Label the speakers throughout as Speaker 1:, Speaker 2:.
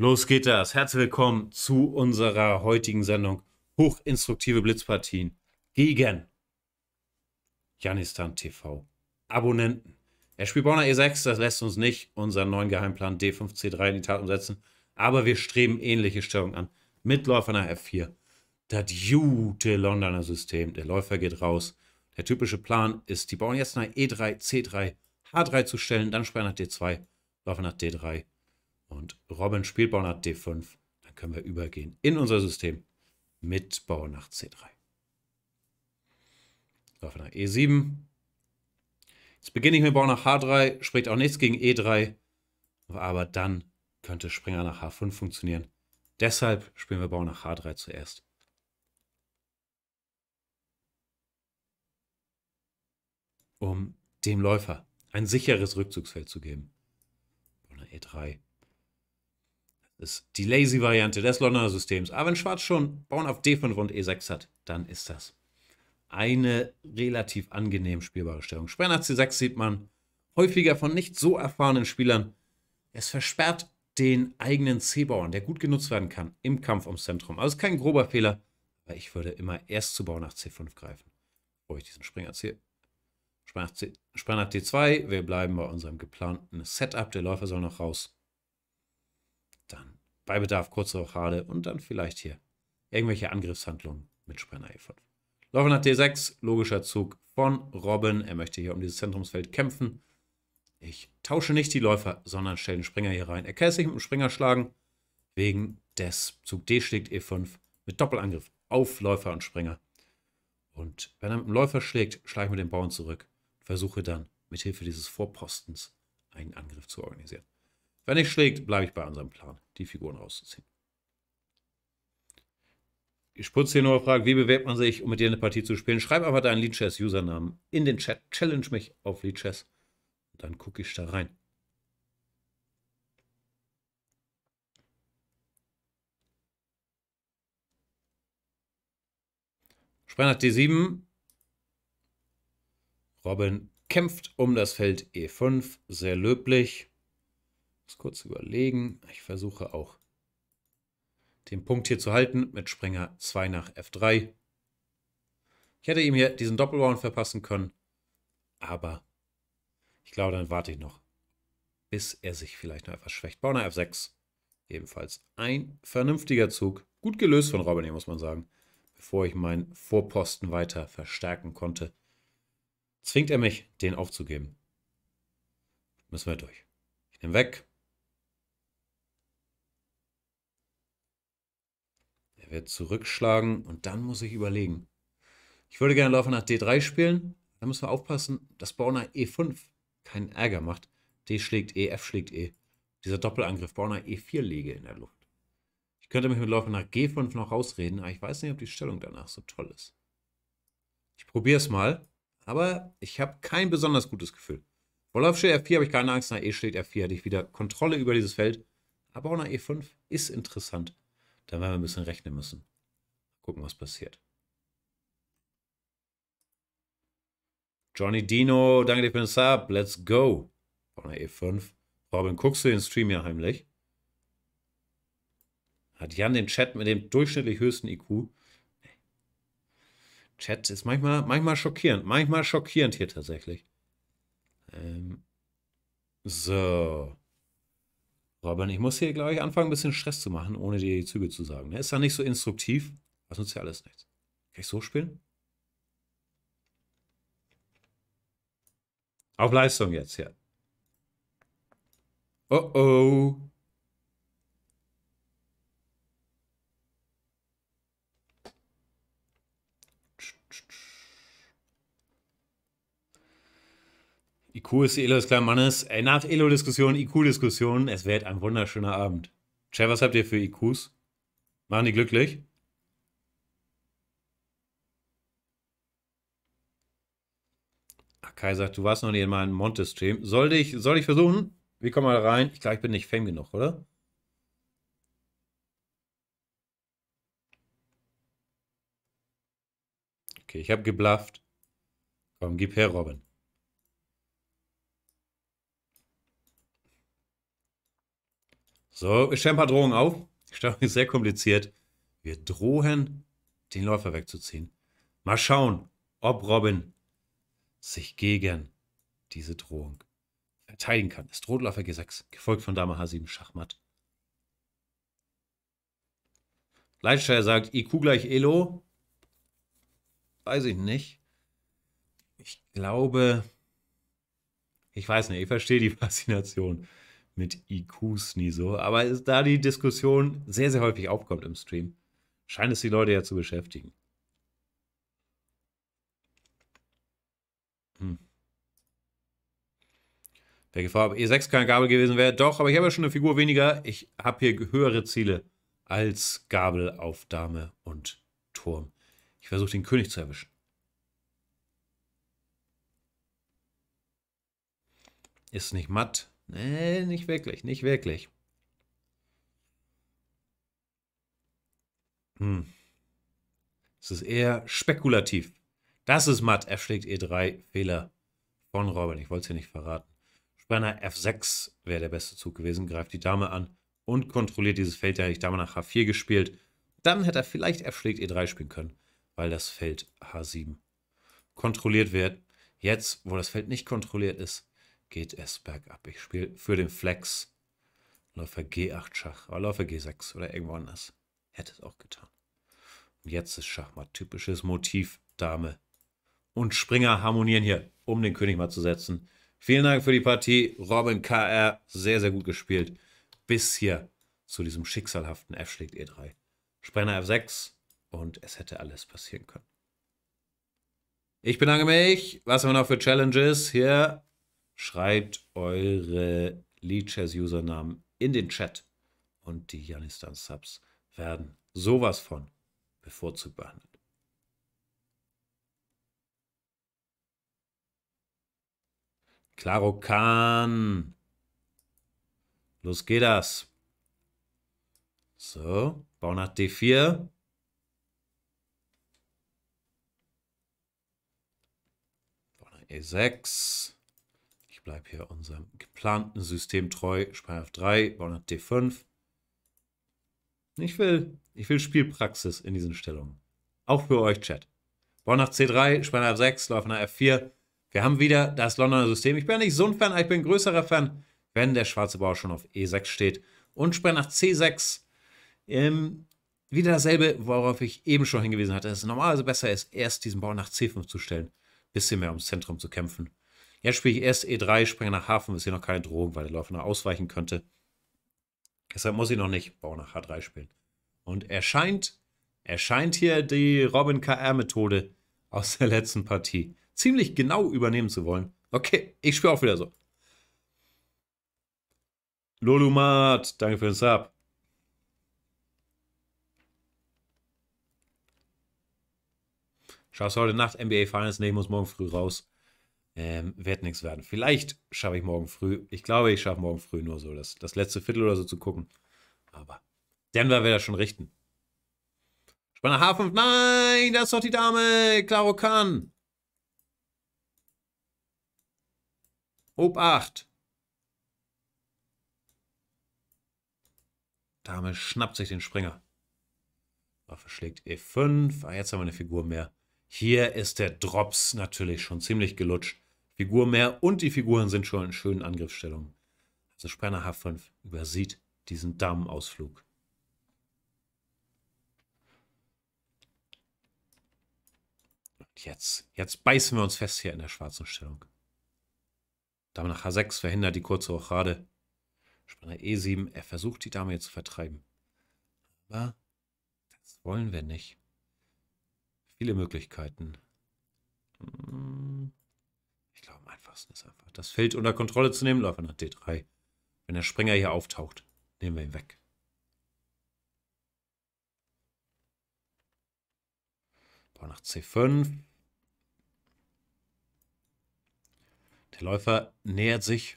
Speaker 1: Los geht das. Herzlich willkommen zu unserer heutigen Sendung Hochinstruktive Blitzpartien gegen Janistan TV. Abonnenten. Er spielt Bonner E6, das lässt uns nicht unseren neuen Geheimplan D5C3 in die Tat umsetzen, aber wir streben ähnliche Stellungen an. Mit Läufer nach F4. Das gute Londoner System. Der Läufer geht raus. Der typische Plan ist, die Bauern jetzt nach E3, C3, H3 zu stellen, dann Sperr nach D2, Läufer nach D3, und Robin spielt Bauer nach D5. Dann können wir übergehen in unser System mit Bauer nach C3. Läufe nach E7. Jetzt beginne ich mit Bauer nach H3, spricht auch nichts gegen E3. Aber dann könnte Springer nach H5 funktionieren. Deshalb spielen wir Bauer nach H3 zuerst. Um dem Läufer ein sicheres Rückzugsfeld zu geben. Bauer nach E3 ist die Lazy-Variante des Londoner Systems. Aber wenn Schwarz schon Bauern auf D5 und E6 hat, dann ist das eine relativ angenehm spielbare Stellung. Sperr nach C6 sieht man häufiger von nicht so erfahrenen Spielern. Es versperrt den eigenen C-Bauern, der gut genutzt werden kann im Kampf ums Zentrum. Also kein grober Fehler, weil ich würde immer erst zu Bauern nach C5 greifen, wo ich diesen Springer ziehe. Sperr nach, nach D2, wir bleiben bei unserem geplanten Setup. Der Läufer soll noch raus bei Bedarf kurze Rochade und dann vielleicht hier irgendwelche Angriffshandlungen mit Spanner E5. Läufer nach D6, logischer Zug von Robin. Er möchte hier um dieses Zentrumsfeld kämpfen. Ich tausche nicht die Läufer, sondern stelle den Springer hier rein. Er kann es nicht mit dem Springer schlagen, wegen des Zug D schlägt E5 mit Doppelangriff auf Läufer und Springer. Und wenn er mit dem Läufer schlägt, schlage ich mit dem Bauern zurück und versuche dann mit Hilfe dieses Vorpostens einen Angriff zu organisieren. Wenn nicht schlägt, bleibe ich bei unserem Plan, die Figuren rauszuziehen. Ich putze hier nur Frage, wie bewerbt man sich, um mit dir eine Partie zu spielen? Schreib einfach deinen Leadchess-Usernamen in den Chat. Challenge mich auf Leadchess. Dann gucke ich da rein. Sprenger D7. Robin kämpft um das Feld E5. Sehr löblich. Muss kurz überlegen. Ich versuche auch den Punkt hier zu halten mit Springer 2 nach F3. Ich hätte ihm hier diesen Doppelround verpassen können, aber ich glaube, dann warte ich noch, bis er sich vielleicht noch etwas schwächt. Bauer F6, ebenfalls ein vernünftiger Zug. Gut gelöst von Robin muss man sagen, bevor ich meinen Vorposten weiter verstärken konnte. Zwingt er mich, den aufzugeben. Müssen wir durch. Ich nehme weg, Ich zurückschlagen und dann muss ich überlegen. Ich würde gerne Läufer nach D3 spielen. Da müssen wir aufpassen, dass Bauner E5 keinen Ärger macht. D schlägt E, F schlägt E. Dieser Doppelangriff Bauner E4 lege in der Luft. Ich könnte mich mit Läufer nach G5 noch rausreden, aber ich weiß nicht, ob die Stellung danach so toll ist. Ich probiere es mal, aber ich habe kein besonders gutes Gefühl. Vor Läufer steht F4 habe ich keine Angst, nach E schlägt F4 hatte ich wieder Kontrolle über dieses Feld. Aber auch nach E5 ist interessant. Dann werden wir ein bisschen rechnen müssen. Gucken, was passiert. Johnny Dino, danke dir für den Sub. Let's go. Von der E5. Robin, guckst du den Stream ja heimlich? Hat Jan den Chat mit dem durchschnittlich höchsten IQ? Chat ist manchmal, manchmal schockierend. Manchmal schockierend hier tatsächlich. Ähm, so. Robin, ich muss hier, glaube ich, anfangen, ein bisschen Stress zu machen, ohne dir die Züge zu sagen. Ne? Ist da nicht so instruktiv? Was nutzt ja alles nichts. Kann ich so spielen? Auf Leistung jetzt, ja. Oh oh. IQ ist die eh Elo des kleinen Mannes. Ey, nach Elo-Diskussion, IQ-Diskussion, es wird ein wunderschöner Abend. Chef, was habt ihr für IQs? Machen die glücklich? Ach, Kai sagt, du warst noch nie in meinem Monte-Stream. Soll ich, soll ich versuchen? Wie kommen wir da rein? Ich glaube, ich bin nicht fame genug, oder? Okay, ich habe geblufft. Komm, gib her, Robin. So, ich stelle ein paar Drohungen auf. Die Steuerung ist sehr kompliziert. Wir drohen, den Läufer wegzuziehen. Mal schauen, ob Robin sich gegen diese Drohung verteidigen kann. Es droht Läufer G6, gefolgt von Dame H7 Schachmatt. Leitsteuer sagt IQ gleich Elo. Weiß ich nicht. Ich glaube, ich weiß nicht, ich verstehe die Faszination mit IQs nie so. Aber da die Diskussion sehr, sehr häufig aufkommt im Stream, scheint es die Leute ja zu beschäftigen. Hm. Wer gefragt, ob E6 keine Gabel gewesen wäre. Doch, aber ich habe ja schon eine Figur weniger. Ich habe hier höhere Ziele als Gabel auf Dame und Turm. Ich versuche den König zu erwischen. Ist nicht matt. Nee, nicht wirklich, nicht wirklich. Hm. Es ist eher spekulativ. Das ist matt. F schlägt E3. Fehler von Robin. Ich wollte es hier nicht verraten. Spanner F6 wäre der beste Zug gewesen. Greift die Dame an und kontrolliert dieses Feld. Da hätte ich Dame nach H4 gespielt. Dann hätte er vielleicht F schlägt E3 spielen können, weil das Feld H7 kontrolliert wird. Jetzt, wo das Feld nicht kontrolliert ist, geht es bergab. Ich spiele für den Flex. Läufer G8 Schach, aber Läufer G6 oder irgendwo anders. Hätte es auch getan. Und jetzt ist Schachmatt typisches Motiv. Dame und Springer harmonieren hier, um den König mal zu setzen. Vielen Dank für die Partie. Robin KR, sehr, sehr gut gespielt. Bis hier zu diesem schicksalhaften F schlägt E3. Sprenger F6 und es hätte alles passieren können. Ich bedanke mich. Was haben wir noch für Challenges hier? Schreibt eure Leadchess-Usernamen in den Chat und die Janistan-Subs werden sowas von bevorzugt behandelt. Claro Khan. Los geht das. So, Bau nach D4. Bau nach E6. Ich bleibe hier unserem geplanten System treu. Spanien auf 3, Bauern auf D5. Ich will, ich will Spielpraxis in diesen Stellungen. Auch für euch, Chat. Bauern nach C3, Spanien auf 6, Läufer nach F4. Wir haben wieder das Londoner System. Ich bin nicht so ein Fan, aber ich bin ein größerer Fan, wenn der schwarze Bauer schon auf E6 steht. Und Spanien nach C6. Ähm, wieder dasselbe, worauf ich eben schon hingewiesen hatte, dass es normalerweise besser ist, erst diesen Bauer nach C5 zu stellen, bisschen mehr ums Zentrum zu kämpfen. Jetzt spiele ich erst E3, springe nach Hafen, ist hier noch keine Drohung, weil der Läufer noch ausweichen könnte. Deshalb muss ich noch nicht Bau nach H3 spielen. Und erscheint, erscheint hier die Robin KR-Methode aus der letzten Partie. Ziemlich genau übernehmen zu wollen. Okay, ich spiele auch wieder so. Lolumat, danke für den Sub. Schaust heute Nacht NBA Finals, nee, muss morgen früh raus. Ähm, wird nichts werden. Vielleicht schaffe ich morgen früh. Ich glaube, ich schaffe morgen früh nur so das, das letzte Viertel oder so zu gucken. Aber Denver wird das schon richten. Spanner H5. Nein, da ist doch die Dame. Claro Khan. 8. Dame schnappt sich den Springer. Waffe schlägt E5. Ah, jetzt haben wir eine Figur mehr. Hier ist der Drops natürlich schon ziemlich gelutscht. Figur mehr und die Figuren sind schon in schönen Angriffsstellungen. Also Spanner H5 übersieht diesen Damenausflug. Und jetzt, jetzt beißen wir uns fest hier in der schwarzen Stellung. Dame nach H6 verhindert die kurze Rochade. Spanner E7, er versucht die Dame jetzt zu vertreiben. Aber das wollen wir nicht. Viele Möglichkeiten. Mm. Ich glaube, am einfachsten ist einfach, das Feld unter Kontrolle zu nehmen. Läufer nach D3. Wenn der Springer hier auftaucht, nehmen wir ihn weg. Bau nach C5. Der Läufer nähert sich.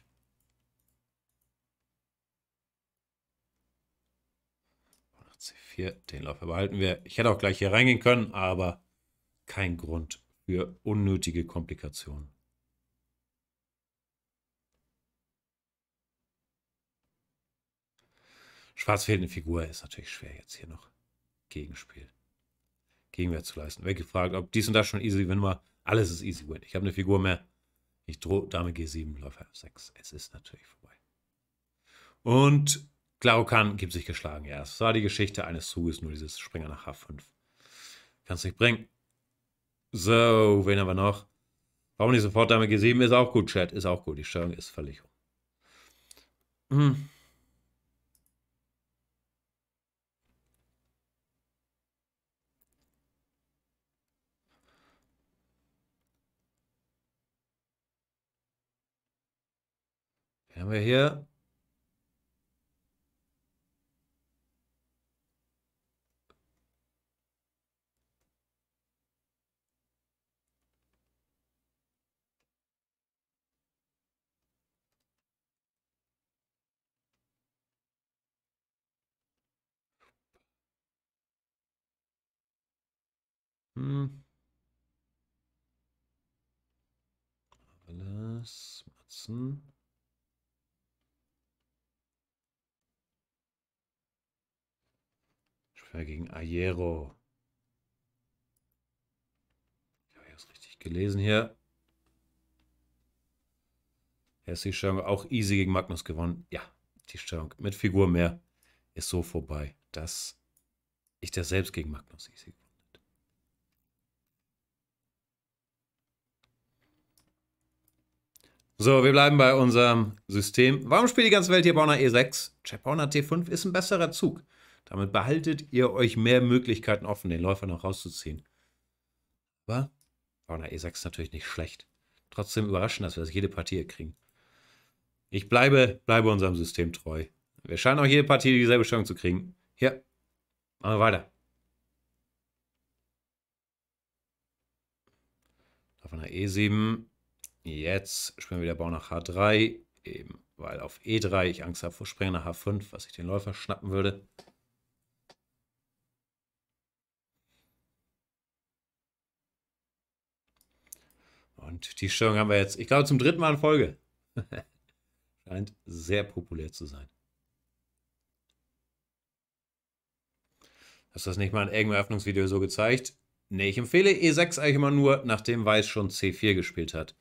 Speaker 1: Bau nach C4. Den Läufer behalten wir. Ich hätte auch gleich hier reingehen können, aber kein Grund für unnötige Komplikationen. Schwarz fehlende Figur ist natürlich schwer jetzt hier noch Gegenspiel. Gegenwert zu leisten. Wer gefragt, ob dies und das schon easy win war. Alles ist easy win. Ich habe eine Figur mehr. Ich drohe Dame G7, Läufer F6. Es ist natürlich vorbei. Und Glaukan gibt sich geschlagen. Ja, es war die Geschichte eines Zuges, nur dieses Springer nach H5. Kannst nicht bringen. So, wen haben wir noch? Warum nicht sofort damit G7? Ist auch gut, Chat. Ist auch gut. Die Steuerung ist völlig hoch. Hm. Wen haben wir hier? Hm. Alles, Matzen. Schwer gegen Ayero. Ich habe es richtig gelesen hier. Er ist die Steuerung auch easy gegen Magnus gewonnen. Ja, die Steuerung mit Figur mehr ist so vorbei, dass ich das selbst gegen Magnus easy So, wir bleiben bei unserem System. Warum spielt die ganze Welt hier Bauner E6? Chapauner T5 ist ein besserer Zug. Damit behaltet ihr euch mehr Möglichkeiten offen, den Läufer noch rauszuziehen. Aber Bauner E6 ist natürlich nicht schlecht. Trotzdem überraschend, dass wir das jede Partie hier kriegen. Ich bleibe, bleibe unserem System treu. Wir scheinen auch jede Partie dieselbe Chance zu kriegen. Hier, machen wir weiter. Läufer nach E7. Jetzt spielen wir wieder Bau nach H3, eben weil auf E3 ich Angst habe vor Sprengen nach H5, was ich den Läufer schnappen würde. Und die Störung haben wir jetzt, ich glaube, zum dritten Mal in Folge. Scheint sehr populär zu sein. Hast du das nicht mal in irgendeinem Eröffnungsvideo so gezeigt? Nee, ich empfehle E6 eigentlich immer nur, nachdem Weiß schon C4 gespielt hat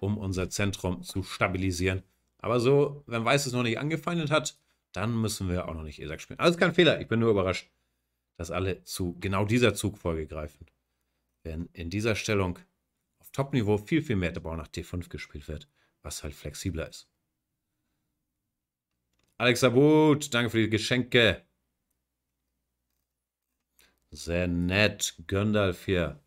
Speaker 1: um unser Zentrum zu stabilisieren. Aber so, wenn Weiß es noch nicht angefeindet hat, dann müssen wir auch noch nicht e spielen. Also kein Fehler, ich bin nur überrascht, dass alle zu genau dieser Zugfolge greifen. Wenn in dieser Stellung auf Top-Niveau viel, viel mehr der Bau nach T5 gespielt wird, was halt flexibler ist. Alex Abut, danke für die Geschenke. Sehr nett. Gandalf hier.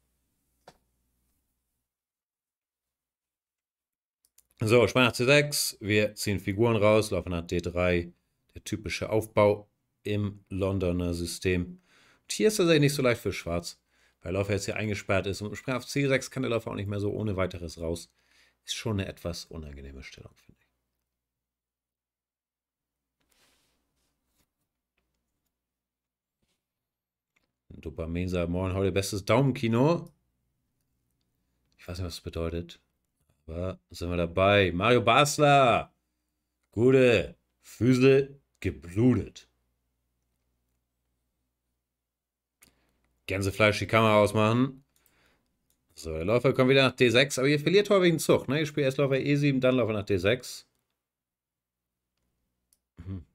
Speaker 1: So, Schwein nach C6, wir ziehen Figuren raus, laufen nach D3, der typische Aufbau im Londoner System. Und hier ist tatsächlich nicht so leicht für Schwarz, weil Läufer jetzt hier eingesperrt ist. Und Sprung auf C6 kann der Läufer auch nicht mehr so ohne weiteres raus. Ist schon eine etwas unangenehme Stellung, finde ich. Dopamin sagt, morgen hau dir bestes Daumenkino. Ich weiß nicht, was das bedeutet. Ja, sind wir dabei? Mario Basler. Gute Füße geblutet. Gänsefleisch die Kamera ausmachen. So, der Läufer kommt wieder nach D6, aber ihr verliert häufig einen Zug. Ne? Ihr spielt erst Läufer E7, dann Läufer nach D6. Mhm.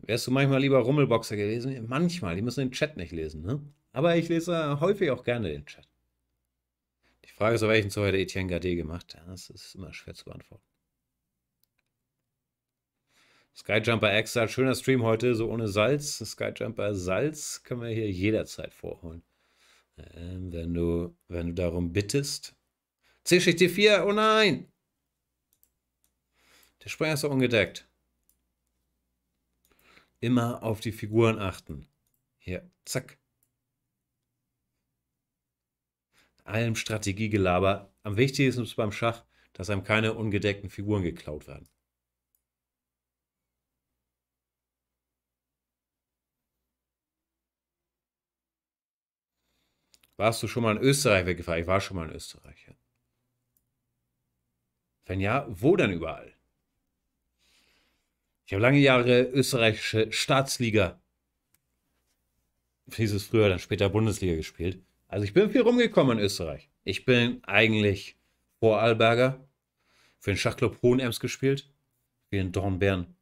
Speaker 1: Wärst du manchmal lieber Rummelboxer gewesen? Manchmal, die müssen den Chat nicht lesen. Ne? Aber ich lese häufig auch gerne den Chat. Die Frage ist, auf welchen Zoo hätte Etienne Gade gemacht? Das ist immer schwer zu beantworten. Skyjumper X sagt, schöner Stream heute, so ohne Salz. Skyjumper Salz können wir hier jederzeit vorholen. Ähm, wenn, du, wenn du darum bittest. C-Schicht T4, oh nein! Der Springer ist doch ungedeckt. Immer auf die Figuren achten. Hier, zack. allem Strategiegelaber. Am wichtigsten ist beim Schach, dass einem keine ungedeckten Figuren geklaut werden. Warst du schon mal in Österreich? weggefahren? Ich war schon mal in Österreich. Ja. Wenn ja, wo denn überall? Ich habe lange Jahre österreichische Staatsliga, wie hieß es früher, dann später Bundesliga gespielt. Also ich bin viel rumgekommen in Österreich. Ich bin eigentlich Vorarlberger, für den Schachclub Hohenems gespielt, für den Dornbären,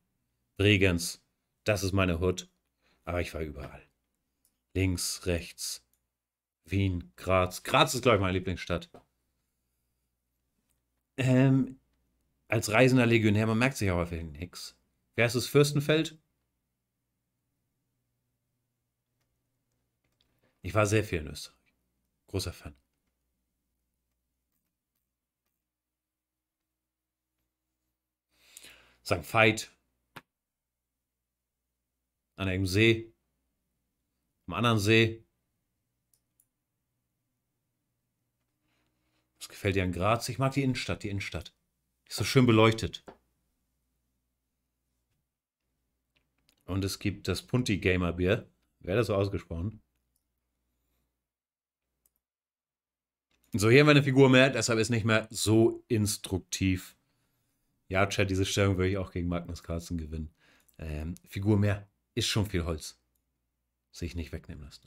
Speaker 1: Bregenz. Das ist meine Hut. Aber ich war überall. Links, rechts, Wien, Graz. Graz ist, glaube ich, meine Lieblingsstadt. Ähm, als reisender Legionär, man merkt sich auch aber nichts. Wer ist das Fürstenfeld? Ich war sehr viel in Österreich. Großer Fan. St. Veit. An einem See. Am anderen See. Was gefällt dir an Graz? Ich mag die Innenstadt, die Innenstadt. Die ist so schön beleuchtet. Und es gibt das Punti Gamer Bier. Wäre das so ausgesprochen? So, hier haben wir eine Figur mehr, deshalb ist nicht mehr so instruktiv. Ja, Chat, diese Stellung würde ich auch gegen Magnus Carlsen gewinnen. Ähm, Figur mehr ist schon viel Holz. Sich nicht wegnehmen lassen.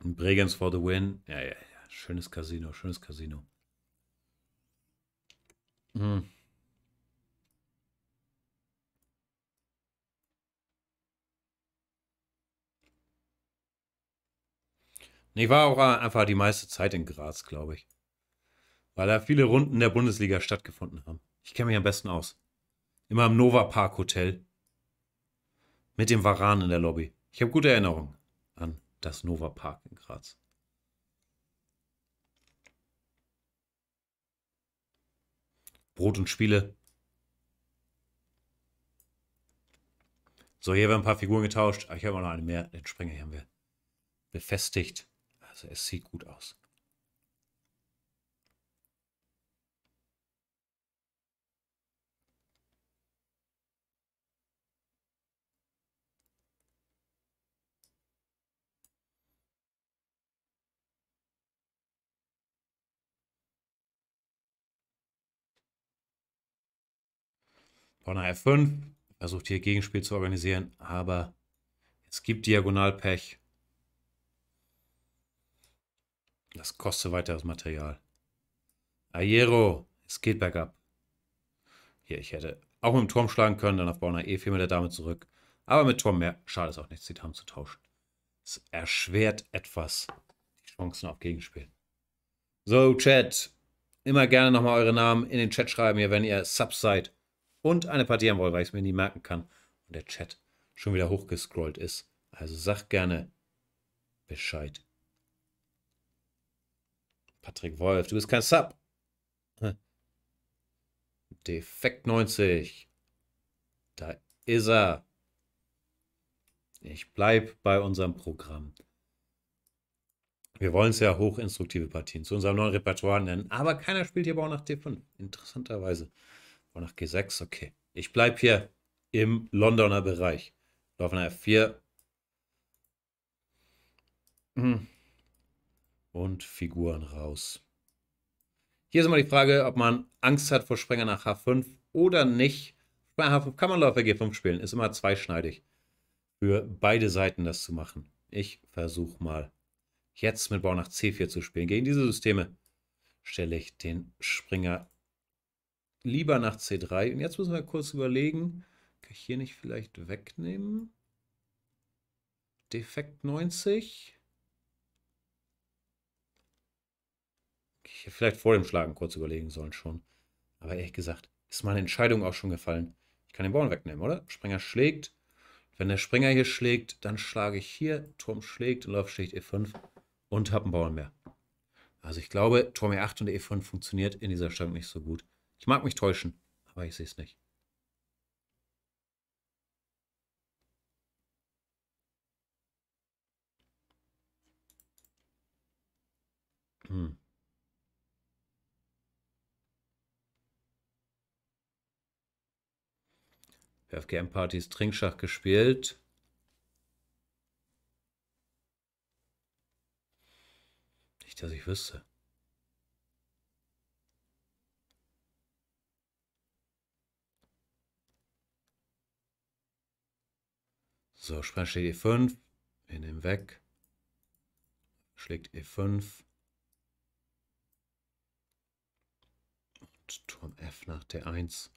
Speaker 1: Bregenz for the win. Ja, ja, ja. Schönes Casino, schönes Casino. Hm. Ich war auch einfach die meiste Zeit in Graz, glaube ich. Weil da viele Runden der Bundesliga stattgefunden haben. Ich kenne mich am besten aus. Immer im Nova Park Hotel. Mit dem Varan in der Lobby. Ich habe gute Erinnerungen an das Nova Park in Graz. Brot und Spiele. So, hier werden ein paar Figuren getauscht. Ah, ich habe auch noch eine mehr. Den Springer hier haben wir befestigt. Also es sieht gut aus. Donner F5 versucht hier Gegenspiel zu organisieren, aber es gibt Diagonalpech. Das kostet weiteres Material. Aiero, es geht bergab. Hier, ich hätte auch mit dem Turm schlagen können, dann auf Bauer E4 mit der Dame zurück. Aber mit Turm mehr schade es auch nichts, die Damen zu tauschen. Es erschwert etwas die Chancen auf Gegenspiel. So, Chat. Immer gerne nochmal eure Namen in den Chat schreiben, hier, wenn ihr Subs seid und eine Partie haben wollt, weil ich es mir nie merken kann und der Chat schon wieder hochgescrollt ist. Also sagt gerne Bescheid. Patrick Wolf, du bist kein Sub. Defekt 90. Da ist er. Ich bleibe bei unserem Programm. Wir wollen es ja hochinstruktive Partien zu unserem neuen Repertoire nennen, aber keiner spielt hier auch nach D5. Interessanterweise. Bau nach G6, okay. Ich bleibe hier im Londoner Bereich. Lauf nach F4. Hm und Figuren raus. Hier ist immer die Frage, ob man Angst hat vor Sprenger nach H5 oder nicht. Bei H5 kann man Läufer G5 spielen, ist immer zweischneidig. Für beide Seiten das zu machen. Ich versuche mal, jetzt mit Bau nach C4 zu spielen. Gegen diese Systeme stelle ich den Springer lieber nach C3. Und jetzt müssen wir kurz überlegen, kann ich hier nicht vielleicht wegnehmen? Defekt 90. hätte vielleicht vor dem Schlagen kurz überlegen sollen schon. Aber ehrlich gesagt, ist meine Entscheidung auch schon gefallen. Ich kann den Bauern wegnehmen, oder? Springer schlägt. Wenn der Springer hier schlägt, dann schlage ich hier. Turm schlägt e und läuft schlägt E5 und habe einen Bauern mehr. Also ich glaube, Turm E8 und E5 funktioniert in dieser Stadt nicht so gut. Ich mag mich täuschen, aber ich sehe es nicht. Hm. Für FGM-Partys Trinkschach gespielt. Nicht, dass ich wüsste. So, Spann steht E5. Wir nehmen weg. Schlägt E5. Und Turm F nach D1.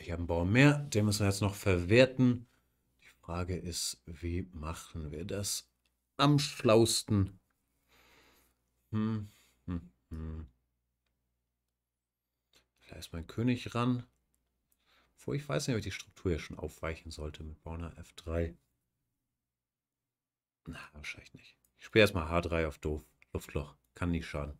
Speaker 1: Ich habe einen Baum mehr, den müssen wir jetzt noch verwerten. Die Frage ist, wie machen wir das am schlausten? Hm, hm, hm. Da ist mein König ran. Obwohl ich weiß nicht, ob ich die Struktur hier schon aufweichen sollte mit Bauner F3. Na, wahrscheinlich nicht. Ich spiele erstmal H3 auf doof. Luftloch. Kann nicht schaden.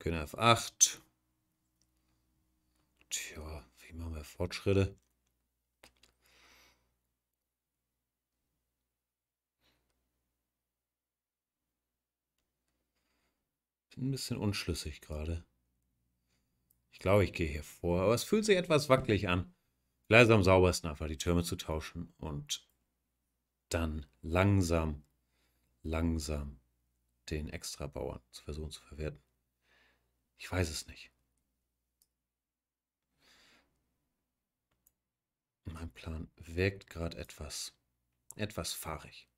Speaker 1: Können f 8. Tja, wie machen wir Fortschritte? Bin ein bisschen unschlüssig gerade. Ich glaube, ich gehe hier vor, aber es fühlt sich etwas wackelig an. Leise am saubersten einfach die Türme zu tauschen und dann langsam, langsam den Extrabauern zu versuchen zu verwerten. Ich weiß es nicht. Mein Plan wirkt gerade etwas, etwas fahrig.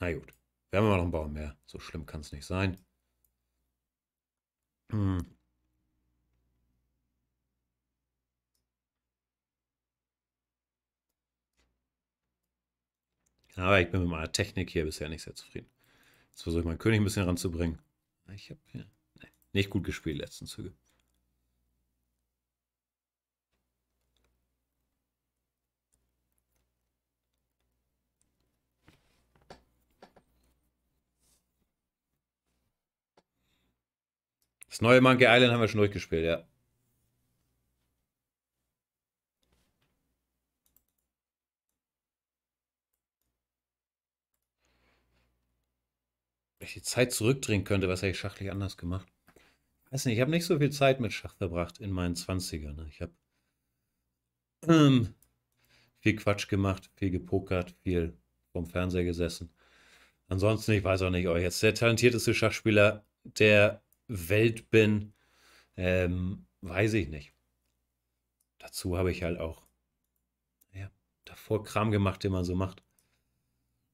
Speaker 1: Na gut, wir haben aber noch einen Baum mehr. So schlimm kann es nicht sein. Hm. Aber ich bin mit meiner Technik hier bisher nicht sehr zufrieden. Jetzt versuche ich meinen König ein bisschen ranzubringen. Ich habe hier nicht gut gespielt, letzten Züge. Das neue Monkey Island haben wir schon durchgespielt, ja. Wenn ich die Zeit zurückdrehen könnte, was hätte ich schachlich anders gemacht? weiß nicht, ich habe nicht so viel Zeit mit Schach verbracht in meinen 20ern. Ne? Ich habe ähm, viel Quatsch gemacht, viel gepokert, viel vom Fernseher gesessen. Ansonsten, ich weiß auch nicht, ob ich jetzt der talentierteste Schachspieler der Welt bin, ähm, weiß ich nicht. Dazu habe ich halt auch ja, davor Kram gemacht, den man so macht.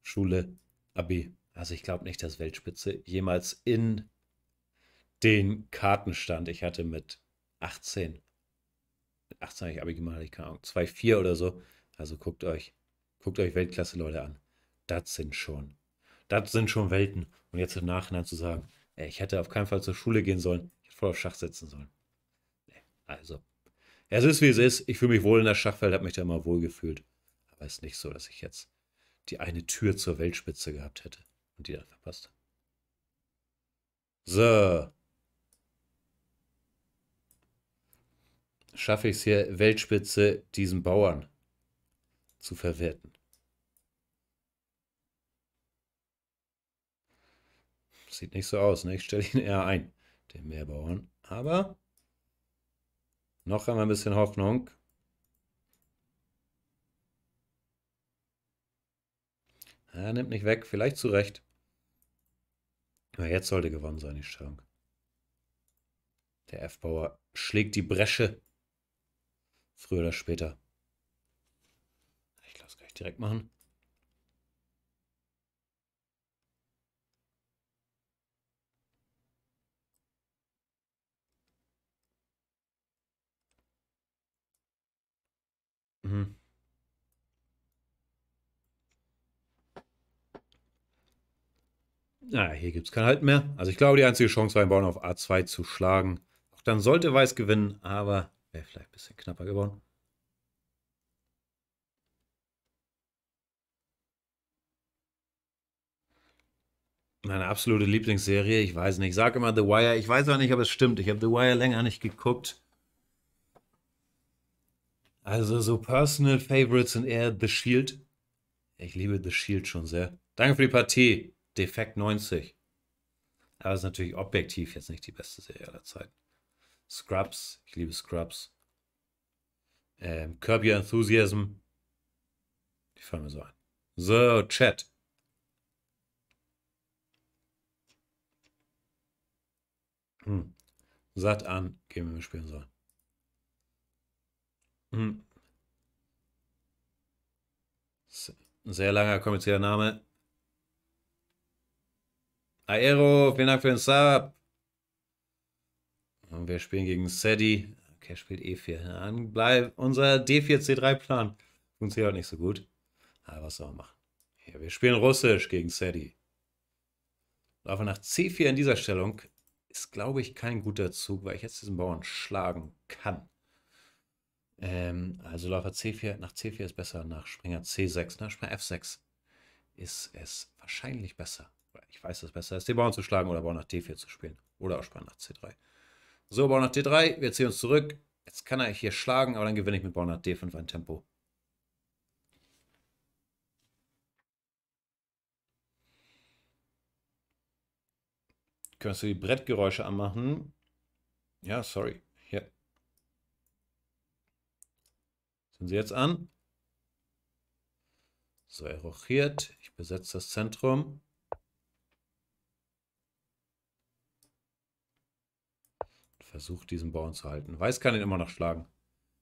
Speaker 1: Schule, Abi. Also ich glaube nicht, dass Weltspitze jemals in den Kartenstand. Ich hatte mit 18, mit 18 habe ich Abi gemacht, ich keine Ahnung, 2,4 oder so. Also guckt euch, guckt euch Weltklasse-Leute an. Das sind schon, das sind schon Welten. Und jetzt im Nachhinein zu sagen, ey, ich hätte auf keinen Fall zur Schule gehen sollen, ich hätte voll auf Schach setzen sollen. Also, es ist wie es ist. Ich fühle mich wohl in der Schachwelt, habe mich da immer wohl gefühlt. Aber es ist nicht so, dass ich jetzt die eine Tür zur Weltspitze gehabt hätte und die dann verpasst. So, schaffe ich es hier, Weltspitze diesen Bauern zu verwerten. Sieht nicht so aus, ne? Ich stelle ihn eher ein, den Meerbauern. Aber noch einmal ein bisschen Hoffnung. Er nimmt nicht weg, vielleicht zu Recht. Aber jetzt sollte gewonnen sein, die Stellung. Der F-Bauer schlägt die Bresche. Früher oder später. Ich glaube, das kann ich direkt machen. Mhm. Naja, ah, hier gibt es keinen Halt mehr. Also ich glaube, die einzige Chance war, ihn Bauern auf A2 zu schlagen. Auch dann sollte Weiß gewinnen, aber Wäre vielleicht ein bisschen knapper geworden. Meine absolute Lieblingsserie, ich weiß nicht. Ich sage immer The Wire. Ich weiß auch nicht, ob es stimmt. Ich habe The Wire länger nicht geguckt. Also so Personal Favorites sind eher The Shield. Ich liebe The Shield schon sehr. Danke für die Partie. Defekt 90. Aber es ist natürlich objektiv jetzt nicht die beste Serie aller Zeiten. Scrubs, ich liebe Scrubs. Ähm, Curb Your Enthusiasm. Die fangen wir so an. So, Chat. Hm. Satt an, gehen wir spielen sollen. Hm. Sehr langer kommerzieller Name. Aero, vielen Dank für den Sub. Und wir spielen gegen Sedi. Okay, spielt E4. Dann bleibt unser D4-C3-Plan. Funktioniert auch nicht so gut. Aber was soll man machen? Hier, wir spielen Russisch gegen Sedi. Laufe nach C4 in dieser Stellung ist, glaube ich, kein guter Zug, weil ich jetzt diesen Bauern schlagen kann. Ähm, also Läufer C4, nach C4 ist besser, nach Springer C6, nach Springer F6 ist es wahrscheinlich besser. Ich weiß es besser, ist den Bauern zu schlagen oder Bauern nach D4 zu spielen. Oder auch Springer nach C3. So, Bauern nach D3, wir ziehen uns zurück. Jetzt kann er hier schlagen, aber dann gewinne ich mit Bauern nach D5 ein Tempo. Könntest du die Brettgeräusche anmachen? Ja, sorry. Hier. Sind sie jetzt an? So, er rochiert. Ich besetze das Zentrum. Versucht, diesen Bauern zu halten. Weiß kann ihn immer noch schlagen.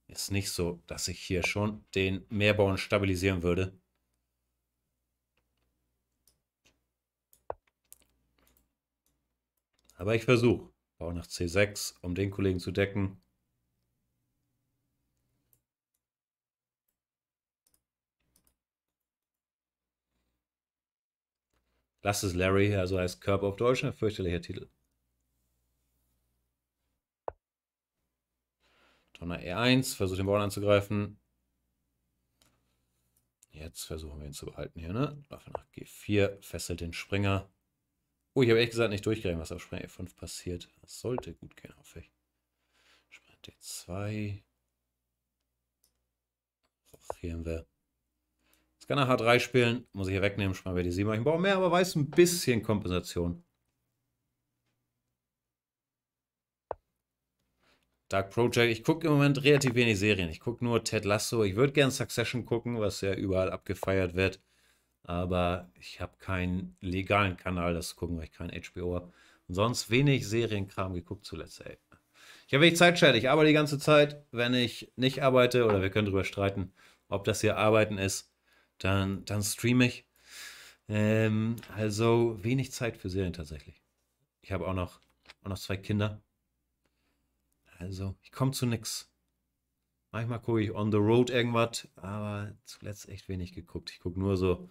Speaker 1: Ist nicht so, dass ich hier schon den Mehrbauern stabilisieren würde. Aber ich versuche. Bau nach C6, um den Kollegen zu decken. Lass es Larry, also heißt Körper auf Deutsch, ein fürchterlicher Titel. Donner E1, versucht den Bauern anzugreifen. Jetzt versuchen wir ihn zu behalten hier, ne? Waffe nach G4, fesselt den Springer. Oh, ich habe ehrlich gesagt nicht durchgerechnet, was auf Springer E5 passiert. Das sollte gut gehen, hoffe ich. Springer D2. Rochieren wir. Jetzt kann er H3 spielen, muss ich hier wegnehmen, Springer B7. Ich brauche mehr, aber weiß ein bisschen Kompensation. Dark Project. Ich gucke im Moment relativ wenig Serien. Ich gucke nur Ted Lasso. Ich würde gerne Succession gucken, was ja überall abgefeiert wird. Aber ich habe keinen legalen Kanal, das zu gucken, weil ich kein HBO habe. Und sonst wenig Serienkram geguckt zuletzt, ey. Ich habe wenig Zeit, Zeitscheide. Ich arbeite die ganze Zeit. Wenn ich nicht arbeite, oder wir können darüber streiten, ob das hier Arbeiten ist, dann, dann streame ich. Ähm, also wenig Zeit für Serien tatsächlich. Ich habe auch noch, auch noch zwei Kinder. Also, ich komme zu nichts. Manchmal gucke ich on the road irgendwas, aber zuletzt echt wenig geguckt. Ich gucke nur so,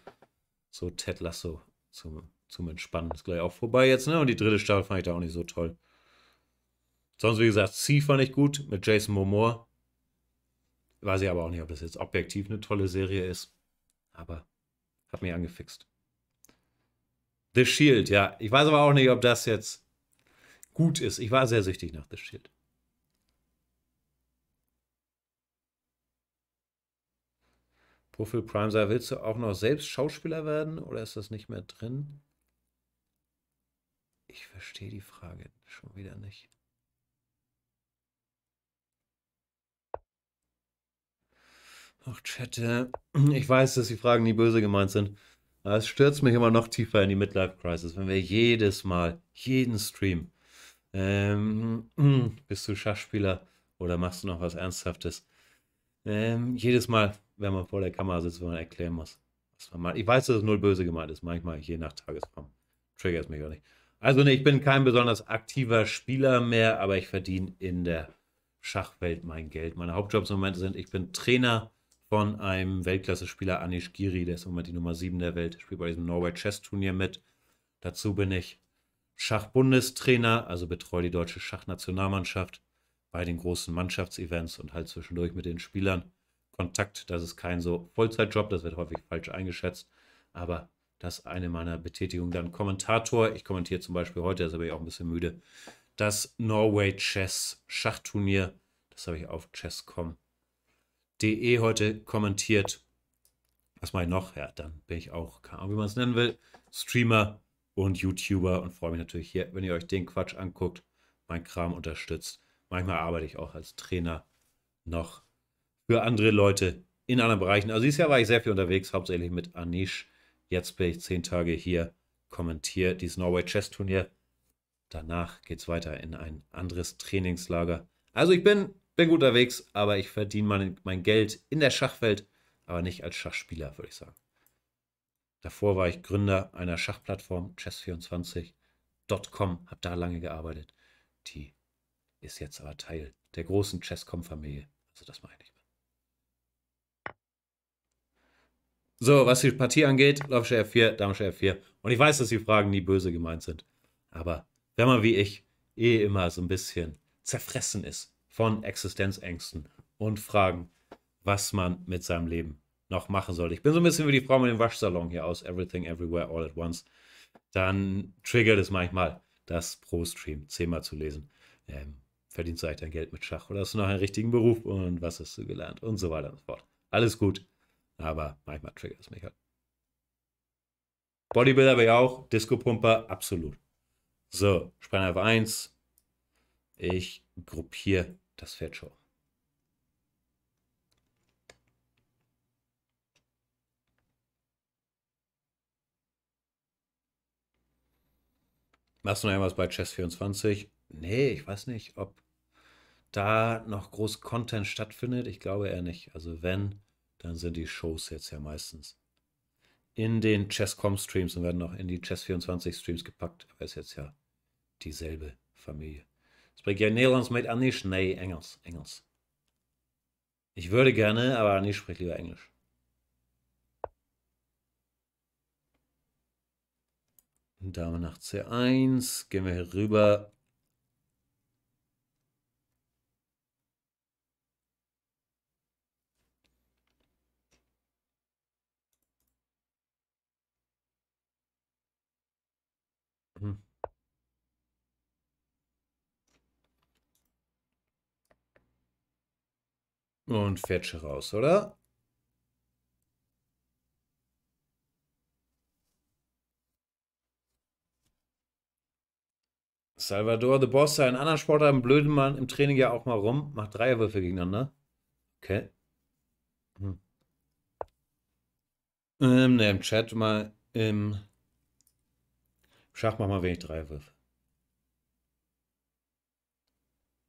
Speaker 1: so Ted Lasso zum, zum Entspannen. Ist gleich auch vorbei jetzt, ne? Und die dritte Staffel fand ich da auch nicht so toll. Sonst, wie gesagt, C fand ich gut mit Jason Momoa. Weiß ich aber auch nicht, ob das jetzt objektiv eine tolle Serie ist. Aber hat mich angefixt. The Shield, ja. Ich weiß aber auch nicht, ob das jetzt gut ist. Ich war sehr süchtig nach The Shield. Wofür Prime sei, willst du auch noch selbst Schauspieler werden oder ist das nicht mehr drin? Ich verstehe die Frage schon wieder nicht. Ach, Chat, Ich weiß, dass die Fragen nie böse gemeint sind. Aber es stürzt mich immer noch tiefer in die Midlife-Crisis, wenn wir jedes Mal, jeden Stream, ähm, hm, bist du Schachspieler oder machst du noch was Ernsthaftes? Ähm, jedes Mal wenn man vor der Kamera sitzt, wenn man erklären muss, was man macht. Ich weiß, dass es null böse gemeint ist, manchmal je nach Tagesform. Triggert mich auch nicht. Also nee, ich bin kein besonders aktiver Spieler mehr, aber ich verdiene in der Schachwelt mein Geld. Meine Hauptjobs im Moment sind, ich bin Trainer von einem Weltklasse-Spieler, Anish Giri, der ist im Moment die Nummer 7 der Welt, spielt bei diesem Norway Chess Turnier mit. Dazu bin ich Schachbundestrainer, also betreue die deutsche Schachnationalmannschaft bei den großen Mannschaftsevents und halt zwischendurch mit den Spielern. Kontakt. Das ist kein so Vollzeitjob, das wird häufig falsch eingeschätzt, aber das ist eine meiner Betätigungen. Dann Kommentator. Ich kommentiere zum Beispiel heute, das habe ich auch ein bisschen müde, das Norway Chess Schachturnier. Das habe ich auf chess.com.de heute kommentiert. Was mache ich noch? Ja, dann bin ich auch, keine Ahnung, wie man es nennen will, Streamer und YouTuber und freue mich natürlich hier, wenn ihr euch den Quatsch anguckt, mein Kram unterstützt. Manchmal arbeite ich auch als Trainer noch für andere Leute in anderen Bereichen. Also dieses Jahr war ich sehr viel unterwegs, hauptsächlich mit Anish. Jetzt bin ich zehn Tage hier, kommentiere dieses Norway Chess Turnier. Danach geht es weiter in ein anderes Trainingslager. Also ich bin, bin gut unterwegs, aber ich verdiene mein, mein Geld in der Schachwelt, aber nicht als Schachspieler, würde ich sagen. Davor war ich Gründer einer Schachplattform, chess24.com, habe da lange gearbeitet. Die ist jetzt aber Teil der großen Chesscom-Familie. Also das meine ich. So, was die Partie angeht, Laufscher F4, Damsche F4. Und ich weiß, dass die Fragen nie böse gemeint sind. Aber wenn man wie ich eh immer so ein bisschen zerfressen ist von Existenzängsten und Fragen, was man mit seinem Leben noch machen sollte. Ich bin so ein bisschen wie die Frau mit dem Waschsalon hier aus Everything Everywhere All at Once. Dann triggert es manchmal, das Pro-Stream zehnmal zu lesen. Ähm, verdienst du eigentlich dein Geld mit Schach oder hast du noch einen richtigen Beruf und was hast du gelernt und so weiter und so fort. Alles gut aber manchmal triggert es mich halt. Bodybuilder wäre ich auch, Disco-Pumper, absolut. So, Sprenger 1. Ich gruppiere das Pferd schon. Machst du noch irgendwas bei Chess24? Nee, ich weiß nicht, ob da noch groß Content stattfindet. Ich glaube eher nicht. Also wenn, dann sind die Shows jetzt ja meistens in den Chesscom-Streams und werden noch in die Chess24-Streams gepackt, aber ist jetzt ja dieselbe Familie. Spricht ja Nederlands mit Anish? Nee, Engels. Engels. Ich würde gerne, aber Anish spricht lieber Englisch. Dame nach C1, gehen wir hier rüber Und Fetch raus, oder? Salvador the Boss ein anderer Sportler, Sportarten blöden Mann im Training ja auch mal rum, macht Dreierwürfe gegeneinander. Okay. Hm. Ähm, ne, im Chat mal im Schach mach mal wenig Dreierwürfe.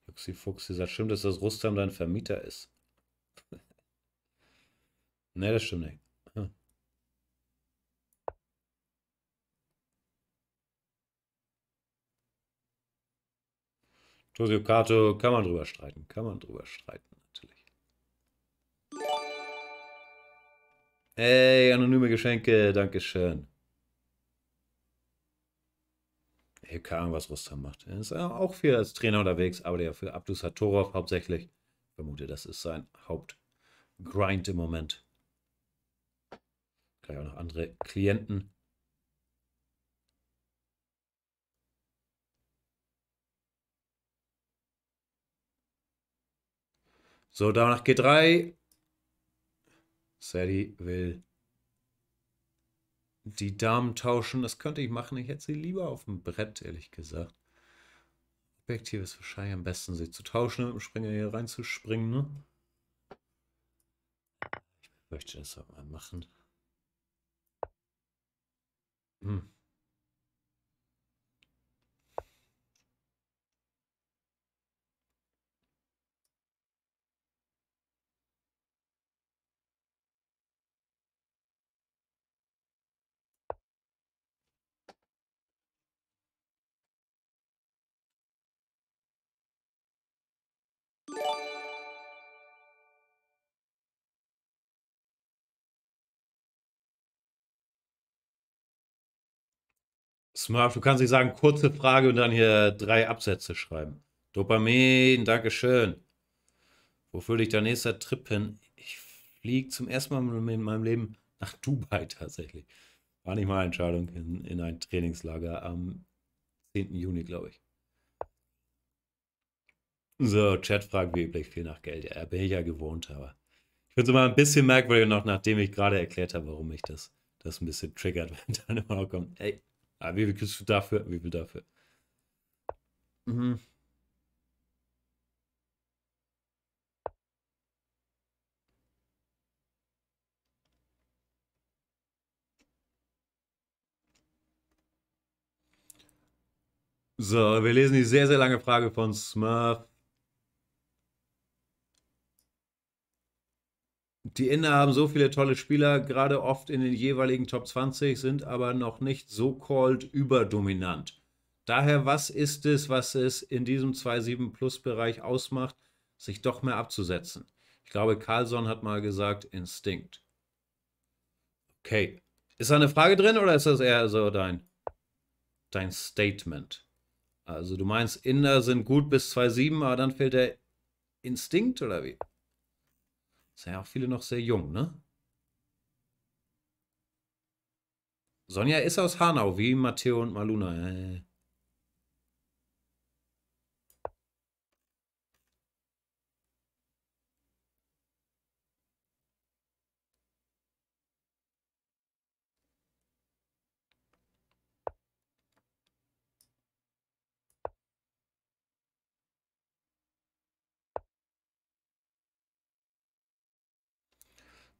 Speaker 1: Juxi Fuchsi sagt, stimmt, dass das Rustam dein Vermieter ist. ne, das stimmt nicht. Tosio hm. Kato, kann man drüber streiten, kann man drüber streiten, natürlich. Ey, anonyme Geschenke, Dankeschön. Ich habe keine Ahnung, was Rustam macht. Er ist auch viel als Trainer unterwegs, aber der für Abdus Hatorov hauptsächlich vermute, das ist sein Hauptgrind im Moment. Gleich auch noch andere Klienten. So, danach G3. Sadie will die Damen tauschen. Das könnte ich machen. Ich hätte sie lieber auf dem Brett, ehrlich gesagt. Effektiv ist wahrscheinlich am besten, sie zu tauschen, ne, mit Springer hier reinzuspringen. Ne? Ich möchte das auch mal machen. Hm. Smurf, du kannst nicht sagen, kurze Frage und dann hier drei Absätze schreiben. Dopamin, Dankeschön. Wofür dich der nächste Trip hin? Ich fliege zum ersten Mal in meinem Leben nach Dubai tatsächlich. War nicht meine Entscheidung in, in ein Trainingslager am 10. Juni, glaube ich. So, Chat fragt wie üblich viel nach Geld. Ja, bin ich ja gewohnt, aber ich finde es immer ein bisschen merkwürdig noch, nachdem ich gerade erklärt habe, warum mich das, das ein bisschen triggert, wenn dann immer noch kommt, ey, Ah, wie viel kriegst du dafür? Wie viel dafür? Mhm. So, wir lesen die sehr, sehr lange Frage von Smurf. die Inder haben so viele tolle Spieler, gerade oft in den jeweiligen Top 20, sind aber noch nicht so called überdominant. Daher, was ist es, was es in diesem 2,7 Plus Bereich ausmacht, sich doch mehr abzusetzen? Ich glaube, Carlson hat mal gesagt, Instinkt. Okay. Ist da eine Frage drin oder ist das eher so dein, dein Statement? Also, du meinst, Inder sind gut bis 2,7, aber dann fehlt der Instinkt oder wie? Sind ja auch viele noch sehr jung, ne? Sonja ist aus Hanau, wie Matteo und Maluna. Äh.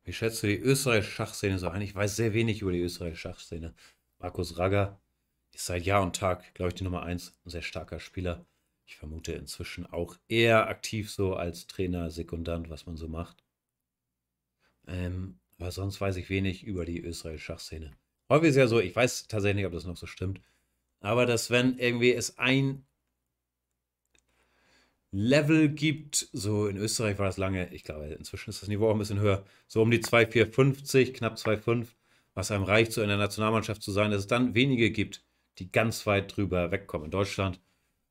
Speaker 1: Wie schätzt du die österreichische Schachszene so ein? Ich weiß sehr wenig über die österreichische Schachszene. Markus Ragger ist seit Jahr und Tag, glaube ich, die Nummer 1. Ein sehr starker Spieler. Ich vermute inzwischen auch eher aktiv so als Trainer, Sekundant, was man so macht. Ähm, aber sonst weiß ich wenig über die österreichische Schachszene. Häufig ist ja so, ich weiß tatsächlich nicht, ob das noch so stimmt, aber dass wenn irgendwie es ein Level gibt. So in Österreich war das lange, ich glaube, inzwischen ist das Niveau auch ein bisschen höher. So um die 2,450, knapp 2,5, was einem reicht, so in der Nationalmannschaft zu sein, dass es dann wenige gibt, die ganz weit drüber wegkommen. In Deutschland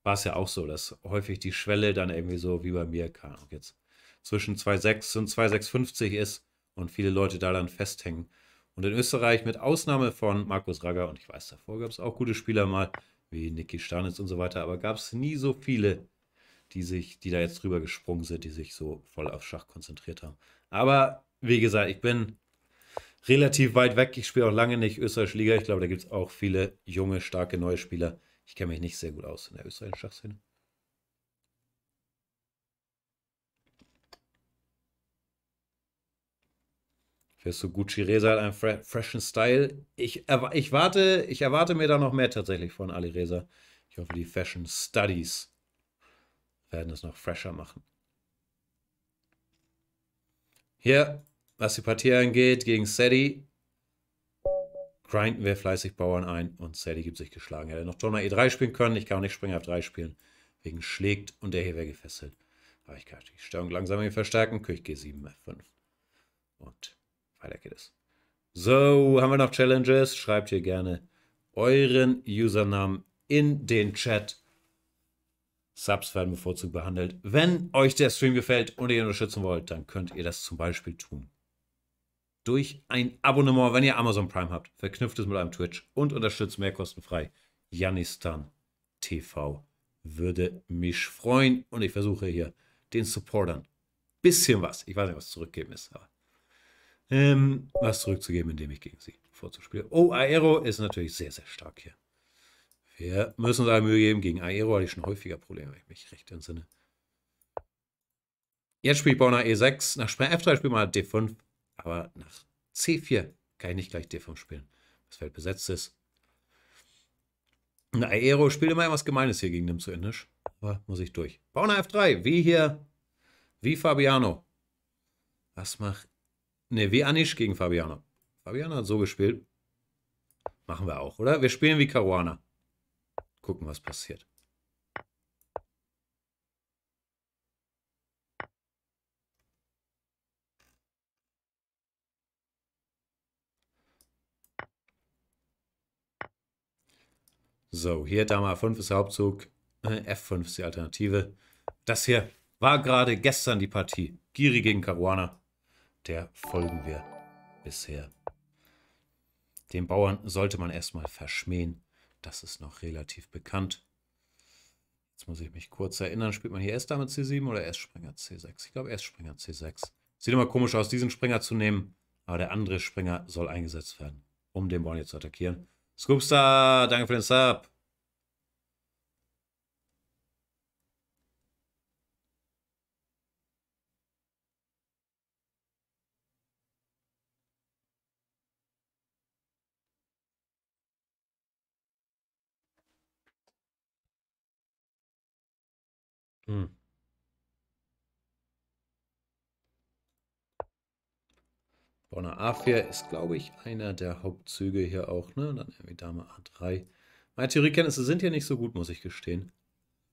Speaker 1: war es ja auch so, dass häufig die Schwelle dann irgendwie so wie bei mir kam. Jetzt zwischen 2,6 und 2,650 ist und viele Leute da dann festhängen. Und in Österreich, mit Ausnahme von Markus Ragger, und ich weiß, davor gab es auch gute Spieler mal, wie Niki Stanitz und so weiter, aber gab es nie so viele, die sich, die da jetzt drüber gesprungen sind, die sich so voll auf Schach konzentriert haben. Aber wie gesagt, ich bin relativ weit weg. Ich spiele auch lange nicht österreichische Liga. Ich glaube, da gibt es auch viele junge, starke neue Spieler. Ich kenne mich nicht sehr gut aus in der österreichischen Schachszene. du Gucci Reza hat einen fre freshen Style. Ich, ich, warte, ich erwarte mir da noch mehr tatsächlich von Ali Reza. Ich hoffe, die Fashion Studies werden es noch fresher machen. Hier, was die Partie angeht, gegen Sadie. grinden wir fleißig Bauern ein und Sadie gibt sich geschlagen. Er hätte noch Donner E3 spielen können, ich kann auch nicht Springer F3 spielen, wegen schlägt und der hier wäre gefesselt. Aber ich kann die Störung langsam verstärken, König G7, F5 und weiter geht es. So, haben wir noch Challenges? Schreibt hier gerne euren Usernamen in den Chat. Subs werden bevorzugt behandelt. Wenn euch der Stream gefällt und ihr unterstützen wollt, dann könnt ihr das zum Beispiel tun. Durch ein Abonnement, wenn ihr Amazon Prime habt, verknüpft es mit einem Twitch und unterstützt mehr kostenfrei Janistan TV. Würde mich freuen und ich versuche hier den Supportern bisschen was, ich weiß nicht, was zurückgeben ist, aber ähm, was zurückzugeben, indem ich gegen sie vorzuspiele. Oh, Aero ist natürlich sehr, sehr stark hier. Wir müssen uns alle Mühe geben. Gegen Aero hatte ich schon häufiger Probleme, wenn ich mich recht entsinne. Jetzt spiele ich Bauer e nach E6. Nach F3 spielt mal halt D5. Aber nach C4 kann ich nicht gleich D5 spielen. Das Feld besetzt ist. Ein Aero spielt immer etwas Gemeines hier gegen den zu Endisch. Aber muss ich durch. Bauer nach F3. Wie hier. Wie Fabiano. Was macht. Ne, wie Anish gegen Fabiano. Fabiano hat so gespielt. Machen wir auch, oder? Wir spielen wie Caruana gucken, was passiert. So, hier Dama 5 ist der Hauptzug, äh, F5 ist die Alternative. Das hier war gerade gestern die Partie. Giri gegen Caruana. Der folgen wir bisher. Den Bauern sollte man erstmal verschmähen das ist noch relativ bekannt. Jetzt muss ich mich kurz erinnern, spielt man hier S-Dame C7 oder S-Springer C6? Ich glaube S-Springer C6. Sieht immer komisch aus, diesen Springer zu nehmen, aber der andere Springer soll eingesetzt werden, um den Bonnie zu attackieren. Scoopstar, danke für den Sub. Hm. Bonner A4 ist, glaube ich, einer der Hauptzüge hier auch, ne? Dann irgendwie Dame A3. Meine Theoriekenntnisse sind hier nicht so gut, muss ich gestehen.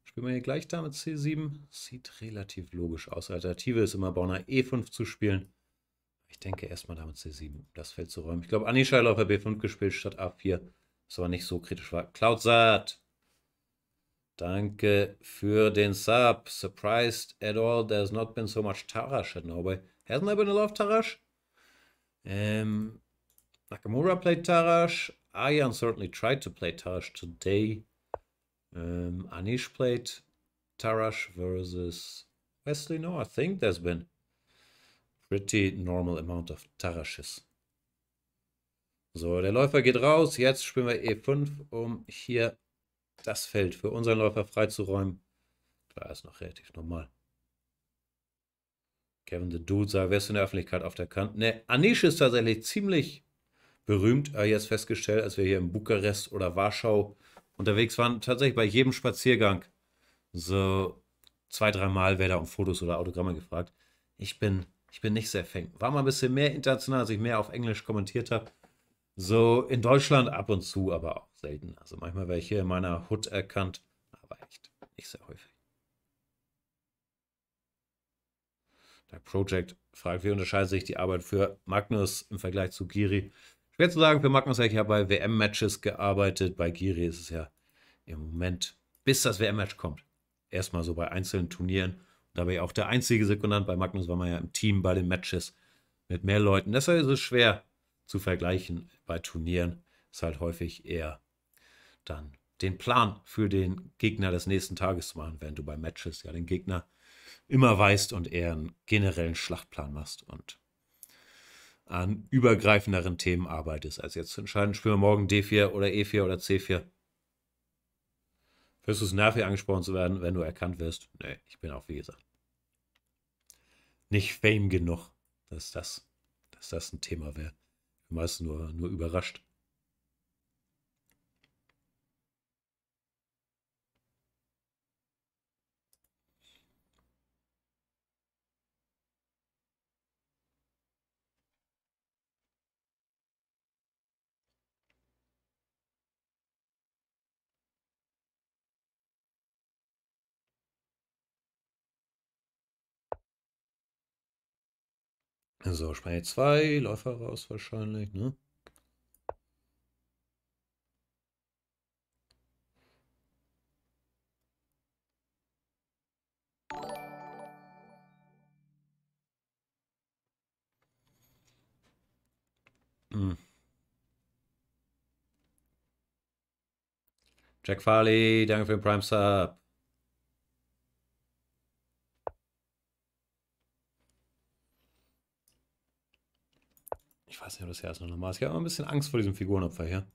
Speaker 1: Spielen wir hier gleich Dame C7. Sieht relativ logisch aus. Alternative ist immer Bonner E5 zu spielen. Ich denke erstmal Dame C7, um das Feld zu räumen. Ich glaube, Anisha hat auf B5 gespielt statt A4. Ist aber nicht so kritisch war. Cloud satt! Danke für den Sub. Surprised at all there's not been so much Tarash at Norway. Hasn't there been a lot of Tarash? Um, Nakamura played Tarash. Ayan certainly tried to play Tarash today. Um, Anish played Tarash versus Wesley. No, I think there's been pretty normal amount of Tarashes. So, der Läufer geht raus. Jetzt spielen wir E5, um hier das Feld für unseren Läufer freizuräumen. Klar, ist noch relativ normal. Kevin the Dude sah West in der Öffentlichkeit auf der Kante. Ne, Anish ist tatsächlich ziemlich berühmt. Äh, jetzt festgestellt, als wir hier in Bukarest oder Warschau unterwegs waren, tatsächlich bei jedem Spaziergang so zwei, dreimal wäre da um Fotos oder Autogramme gefragt. Ich bin, ich bin nicht sehr fängt. War mal ein bisschen mehr international, als ich mehr auf Englisch kommentiert habe. So in Deutschland ab und zu, aber auch selten. Also manchmal werde ich hier in meiner Hut erkannt, aber echt nicht sehr häufig. Der Project fragt, wie unterscheidet sich die Arbeit für Magnus im Vergleich zu Giri? Schwer zu sagen, für Magnus habe ich ja bei WM-Matches gearbeitet. Bei Giri ist es ja im Moment, bis das WM-Match kommt. Erstmal so bei einzelnen Turnieren. Und da war ich auch der einzige Sekundant. Bei Magnus war man ja im Team bei den Matches mit mehr Leuten. Deshalb ist es also schwer zu vergleichen bei Turnieren. Ist halt häufig eher dann den Plan für den Gegner des nächsten Tages zu machen, wenn du bei Matches ja den Gegner immer weißt und eher einen generellen Schlachtplan machst und an übergreifenderen Themen arbeitest, als jetzt zu entscheiden, spielen wir morgen D4 oder E4 oder C4. Wirst du es nervig angesprochen zu werden, wenn du erkannt wirst? Nee, ich bin auch, wie gesagt, nicht fame genug, dass das, dass das ein Thema wäre. Meistens nur, nur überrascht. So, Spanier 2, Läufer raus wahrscheinlich, ne? Hm. Jack Farley, danke für den Prime Sub. Ich weiß nicht, ob das hier Herz noch normal ist. Ich habe immer ein bisschen Angst vor diesem Figurenopfer hier.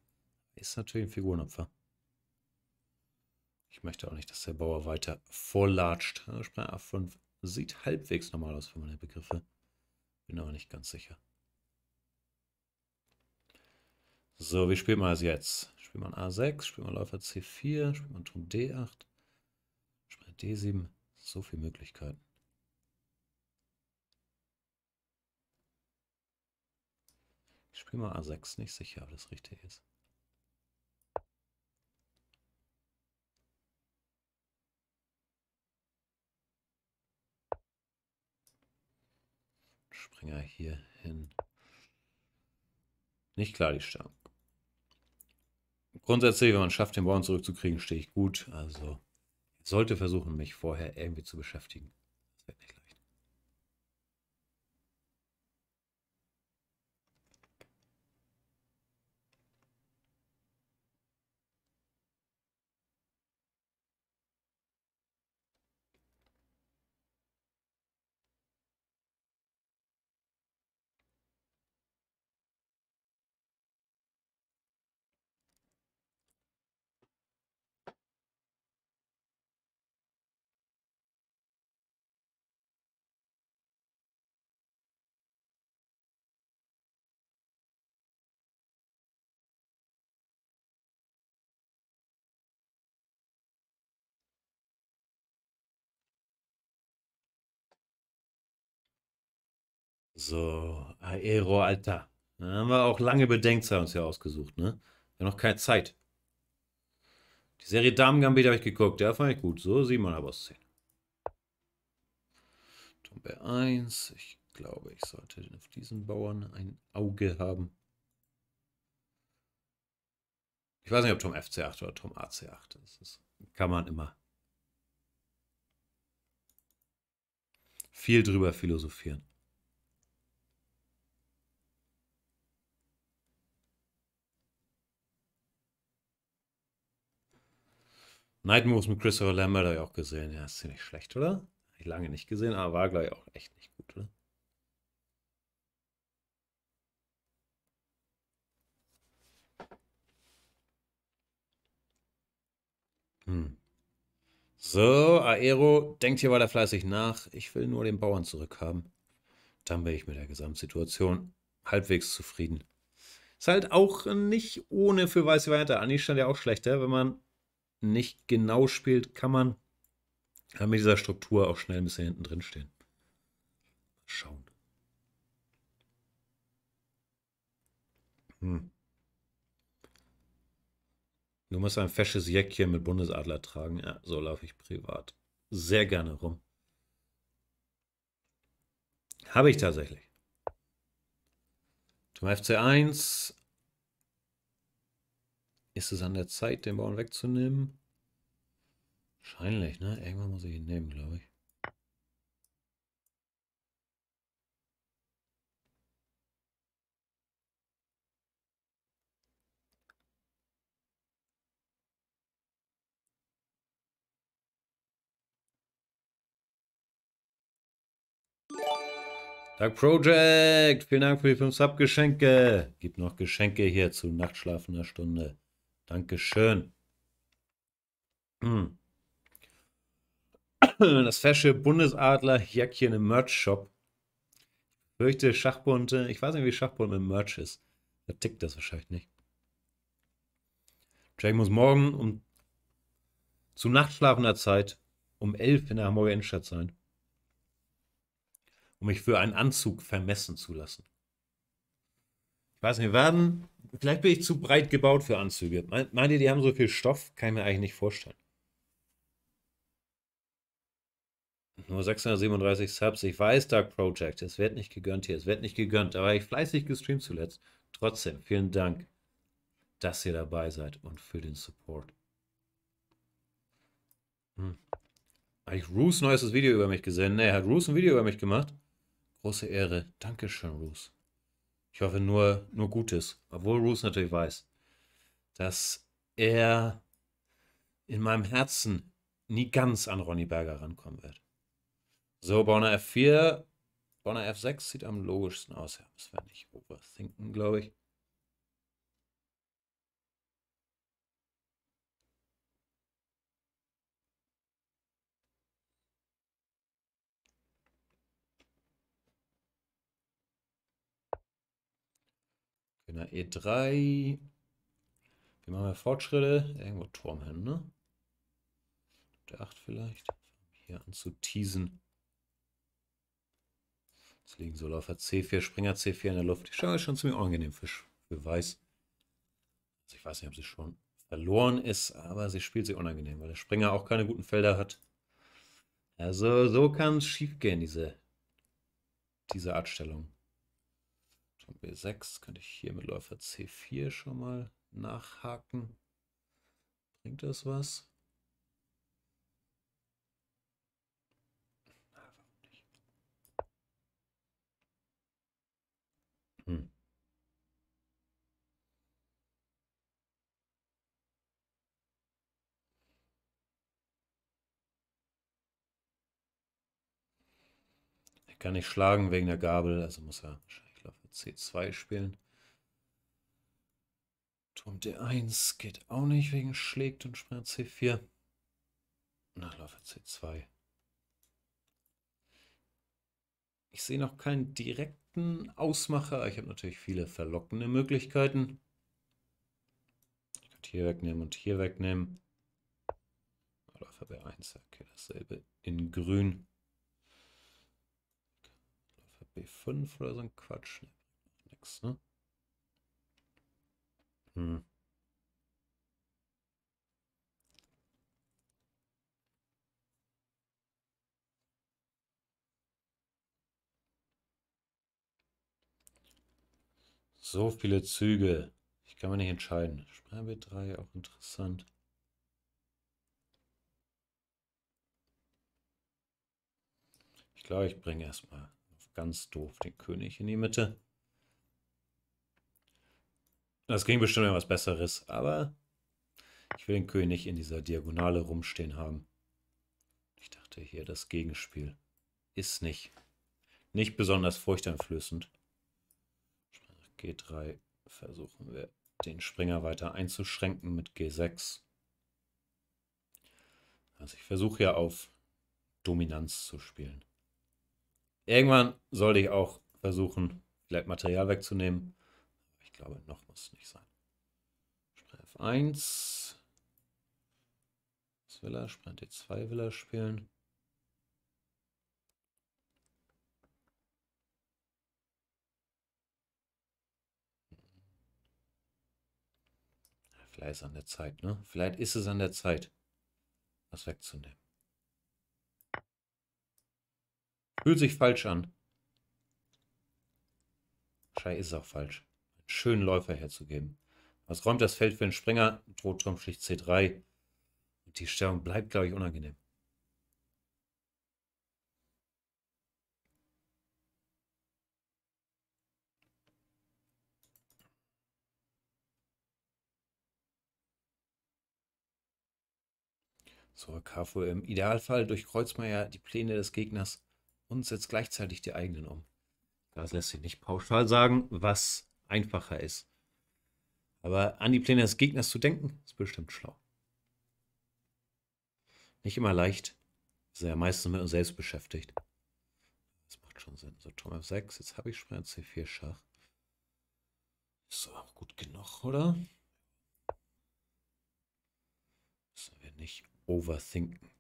Speaker 1: Ist natürlich ein Figurenopfer. Ich möchte auch nicht, dass der Bauer weiter vorlatscht. Also Sprache A5 sieht halbwegs normal aus für meine Begriffe. Bin aber nicht ganz sicher. So, wie spielt man es jetzt? Spielt man A6, spielt man Läufer C4, spielt man Turm D8, spielt D7. So viele Möglichkeiten. bin mal A6 nicht sicher, ob das richtig ist. Springer hier hin. Nicht klar, die Stangen. Grundsätzlich, wenn man schafft, den Bauern zurückzukriegen, stehe ich gut. Also sollte versuchen, mich vorher irgendwie zu beschäftigen. Das wird nicht klar. So, Aero, Alter. Da haben wir auch lange Bedenkzeit uns ja ausgesucht, ne? Wir haben noch keine Zeit. Die Serie Damen Gambit habe ich geguckt, ja, fand ich gut. So, 7 mal aus 10. Tombe 1. Ich glaube, ich sollte auf diesen Bauern ein Auge haben. Ich weiß nicht, ob Tom FC8 oder Tom AC8 ist. Das kann man immer viel drüber philosophieren. Night Moves mit Christopher Lambert habe ich auch gesehen. Ja, ist ziemlich schlecht, oder? Habe ich lange nicht gesehen, aber war, glaube ich, auch echt nicht gut, oder? Hm. So, Aero, denkt hier weiter fleißig nach. Ich will nur den Bauern zurückhaben. Dann bin ich mit der Gesamtsituation halbwegs zufrieden. Ist halt auch nicht ohne für Weiße Weiter. Anni stand ja auch schlechter, wenn man nicht genau spielt, kann man mit dieser Struktur auch schnell ein bisschen hinten drin stehen. Schauen. Hm. Du musst ein fesches Jäckchen mit Bundesadler tragen. Ja, so laufe ich privat sehr gerne rum. Habe ich tatsächlich. Zum FC1 ist es an der Zeit, den Bauern wegzunehmen? Wahrscheinlich, ne? Irgendwann muss ich ihn nehmen, glaube ich. Dark Project, vielen Dank für die 5 Sub-Geschenke. Gibt noch Geschenke hier zu nachtschlafender Stunde. Dankeschön. Hm. Das fesche Bundesadler-Jäckchen im Merch-Shop. Ich fürchte, Schachbunte. ich weiß nicht, wie Schachbunte im Merch ist. Da tickt das wahrscheinlich nicht. Jack muss morgen um zu nachtschlafender Zeit um 11 in der Hamburger Innenstadt sein, um mich für einen Anzug vermessen zu lassen weiß nicht, werden. Vielleicht bin ich zu breit gebaut für Anzüge. Meint ihr, die haben so viel Stoff? Kann ich mir eigentlich nicht vorstellen. Nur 637 Subs. Ich weiß, Dark Project. Es wird nicht gegönnt hier. Es wird nicht gegönnt. Aber ich fleißig gestreamt zuletzt. Trotzdem, vielen Dank, dass ihr dabei seid und für den Support. Hm. Habe ich Roos neuestes Video über mich gesehen? Ne, hat Roos ein Video über mich gemacht? Große Ehre. Dankeschön, Roos. Ich hoffe nur, nur Gutes. Obwohl Roos natürlich weiß, dass er in meinem Herzen nie ganz an Ronny Berger rankommen wird. So, Bonner F4, Bonner F6 sieht am logischsten aus. Ja, müssen wir nicht overthinken, glaube ich. Genau, E3. Wie machen wir Fortschritte. Irgendwo Turm hin, ne? Der 8 vielleicht. Hier an zu teasen. Jetzt liegen Solarfer C4, Springer C4 in der Luft. Die Schau ist schon ziemlich unangenehm für, für Weiß. Also ich weiß nicht, ob sie schon verloren ist, aber sie spielt sie unangenehm, weil der Springer auch keine guten Felder hat. Also so kann es schief gehen, diese, diese Artstellung. Turm B6 könnte ich hier mit Läufer C4 schon mal nachhaken. Bringt das was? Hm. Er kann nicht schlagen wegen der Gabel, also muss er wahrscheinlich. C2 spielen. Turm D1 geht auch nicht wegen Schlägt und Springer C4. Nachläufer C2. Ich sehe noch keinen direkten Ausmacher. Ich habe natürlich viele verlockende Möglichkeiten. Ich könnte hier wegnehmen und hier wegnehmen. Läufer B1, okay, dasselbe in grün. Läufer B5 oder so ein Quatsch. Ne, nichts, ne? Hm. So viele Züge. Ich kann mir nicht entscheiden. wir drei, auch interessant. Ich glaube, ich bringe erstmal ganz doof den König in die Mitte. Das ging bestimmt etwas Besseres, aber ich will den König in dieser Diagonale rumstehen haben. Ich dachte hier, das Gegenspiel ist nicht. Nicht besonders furchteinflößend. G3 versuchen wir den Springer weiter einzuschränken mit G6. Also ich versuche ja auf Dominanz zu spielen. Irgendwann sollte ich auch versuchen, vielleicht Material wegzunehmen. Ich glaube, noch muss es nicht sein. Sprecher F1. Das will er? Sprecher D2 will er spielen. Vielleicht ist an der Zeit, ne? Vielleicht ist es an der Zeit, das wegzunehmen. Fühlt sich falsch an. Schei ist auch falsch schönen Läufer herzugeben. Was räumt das Feld für den Springer? Droht schlicht C3. die Stellung bleibt, glaube ich, unangenehm. So, Kafur, im Idealfall durchkreuzt man ja die Pläne des Gegners und setzt gleichzeitig die eigenen um. Das lässt sich nicht pauschal sagen, was einfacher ist. Aber an die Pläne des Gegners zu denken, ist bestimmt schlau. Nicht immer leicht. Wir sind ja meistens mit uns selbst beschäftigt. Das macht schon Sinn. So, Turm F6, jetzt habe ich schon ein C4 Schach. Ist aber auch gut genug, oder? Müssen wir nicht overthinken.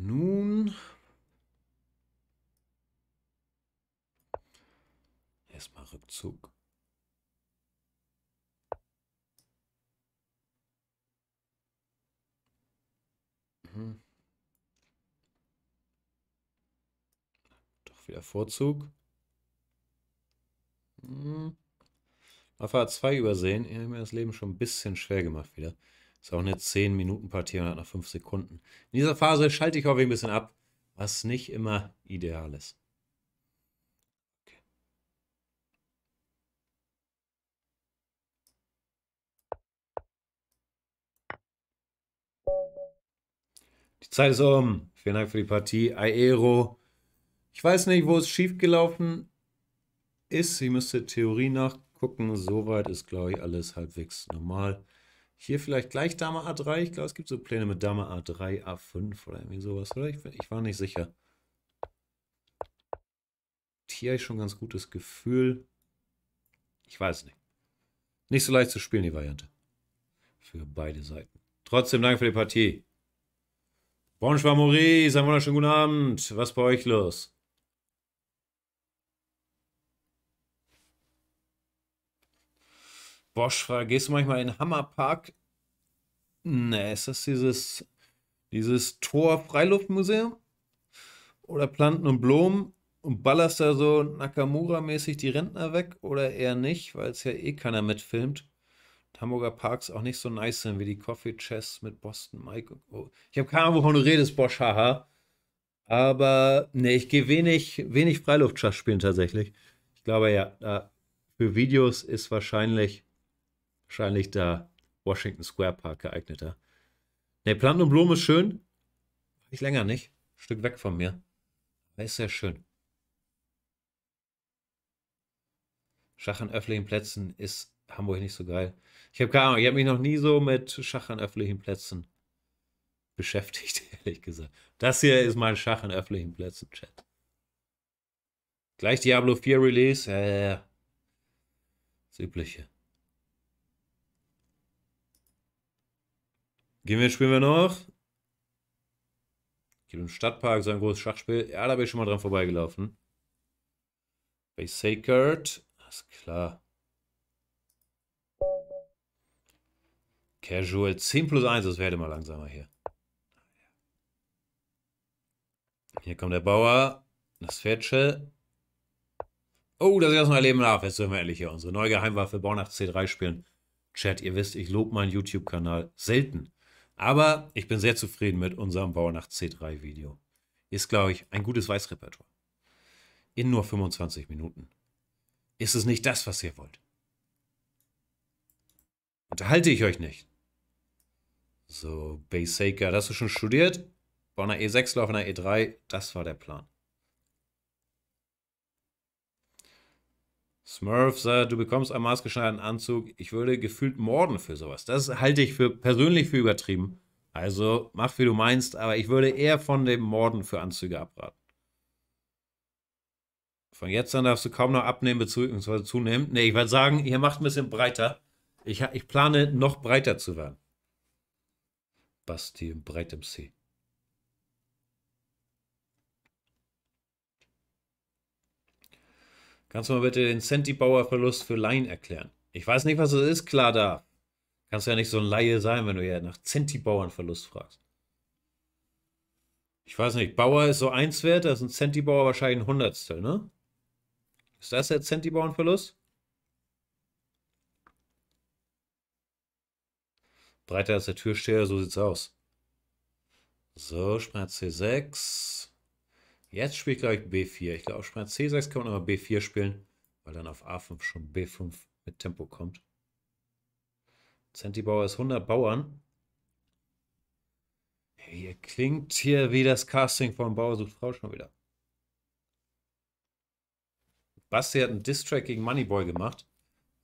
Speaker 1: Nun. Erstmal Rückzug. Mhm. Doch wieder Vorzug. Hm. Alpha hat 2 übersehen. Er hat mir das Leben schon ein bisschen schwer gemacht wieder. Ist auch eine 10-Minuten-Partie und hat nach 5 Sekunden. In dieser Phase schalte ich häufig ein bisschen ab, was nicht immer ideal ist. Die Zeit ist um. Vielen Dank für die Partie. Aero. Ich weiß nicht, wo es schiefgelaufen ist. Ich müsste Theorie nachgucken. Soweit ist, glaube ich, alles halbwegs normal. Hier vielleicht gleich Dame A3. Ich glaube, es gibt so Pläne mit Dame A3, A5 oder irgendwie sowas, oder? Ich, ich war nicht sicher. Hier habe ich schon ein ganz gutes Gefühl. Ich weiß nicht. Nicht so leicht zu spielen, die Variante. Für beide Seiten. Trotzdem danke für die Partie. Bonjour Maurice, einen wunderschönen guten Abend. Was ist bei euch los? Bosch fragt, gehst du manchmal in Hammerpark? Ne, ist das dieses, dieses Tor Freiluftmuseum? Oder Planten und Blumen? Und ballerst da so Nakamura-mäßig die Rentner weg? Oder eher nicht, weil es ja eh keiner mitfilmt? Hamburger Parks auch nicht so nice sind wie die Coffee Chess mit Boston Mike. Oh. Ich habe keine Ahnung, wovon du redest, Bosch, haha. Aber nee, ich gehe wenig, wenig Freiluftschach spielen tatsächlich. Ich glaube ja, für Videos ist wahrscheinlich Wahrscheinlich der Washington Square Park geeigneter. Ne, Plant und Blumen ist schön. Ich länger nicht. Ein Stück weg von mir. ist sehr schön. Schach an öffentlichen Plätzen ist Hamburg nicht so geil. Ich habe keine Ahnung, ich habe mich noch nie so mit Schach an öffentlichen Plätzen beschäftigt, ehrlich gesagt. Das hier ist mein Schach an öffentlichen Plätzen, Chat. Gleich Diablo 4 Release, ja, Das Übliche. Gehen wir, spielen wir noch? Geht im Stadtpark, so ein großes Schachspiel. Ja, da bin ich schon mal dran vorbeigelaufen. Bei Sacred. Alles klar. Casual 10 plus 1, das werde mal langsamer hier. Hier kommt der Bauer. Das Fetsche. Oh, das ist erstmal Leben nach. Jetzt dürfen wir endlich hier unsere neue Geheimwaffe Bornach C3 spielen. Chat, ihr wisst, ich lobe meinen YouTube-Kanal selten. Aber ich bin sehr zufrieden mit unserem Bauernacht C3 Video. Ist, glaube ich, ein gutes Weißrepertoire. In nur 25 Minuten. Ist es nicht das, was ihr wollt? Unterhalte ich euch nicht. So, Baseaker, das hast du schon studiert? Bei E6 auf E3, das war der Plan. Smurf sagt, du bekommst einen maßgeschneiderten Anzug. Ich würde gefühlt morden für sowas. Das halte ich für persönlich für übertrieben. Also mach wie du meinst, aber ich würde eher von dem Morden für Anzüge abraten. Von jetzt an darfst du kaum noch abnehmen bzw. zunehmen. Ne, ich würde sagen, ihr macht ein bisschen breiter. Ich, ich plane noch breiter zu werden. Basti im breitem See. Kannst du mal bitte den Centibauer-Verlust für Laien erklären? Ich weiß nicht, was es ist, klar da. Kannst ja nicht so ein Laie sein, wenn du ja nach Centibauern-Verlust fragst. Ich weiß nicht, Bauer ist so eins wert, da ist ein Centibauer wahrscheinlich ein Hundertstel, ne? Ist das der Centibauern-Verlust? Breiter als der Türsteher, so sieht's aus. So, Schmerz C6. Jetzt spiele ich, glaube ich, B4. Ich glaube, auf Spann C6 kann man aber B4 spielen, weil dann auf A5 schon B5 mit Tempo kommt. Zentibauer ist 100 Bauern. Hier klingt hier wie das Casting von Bauer sucht Frau schon wieder. Basti hat einen Distrack gegen Moneyboy gemacht.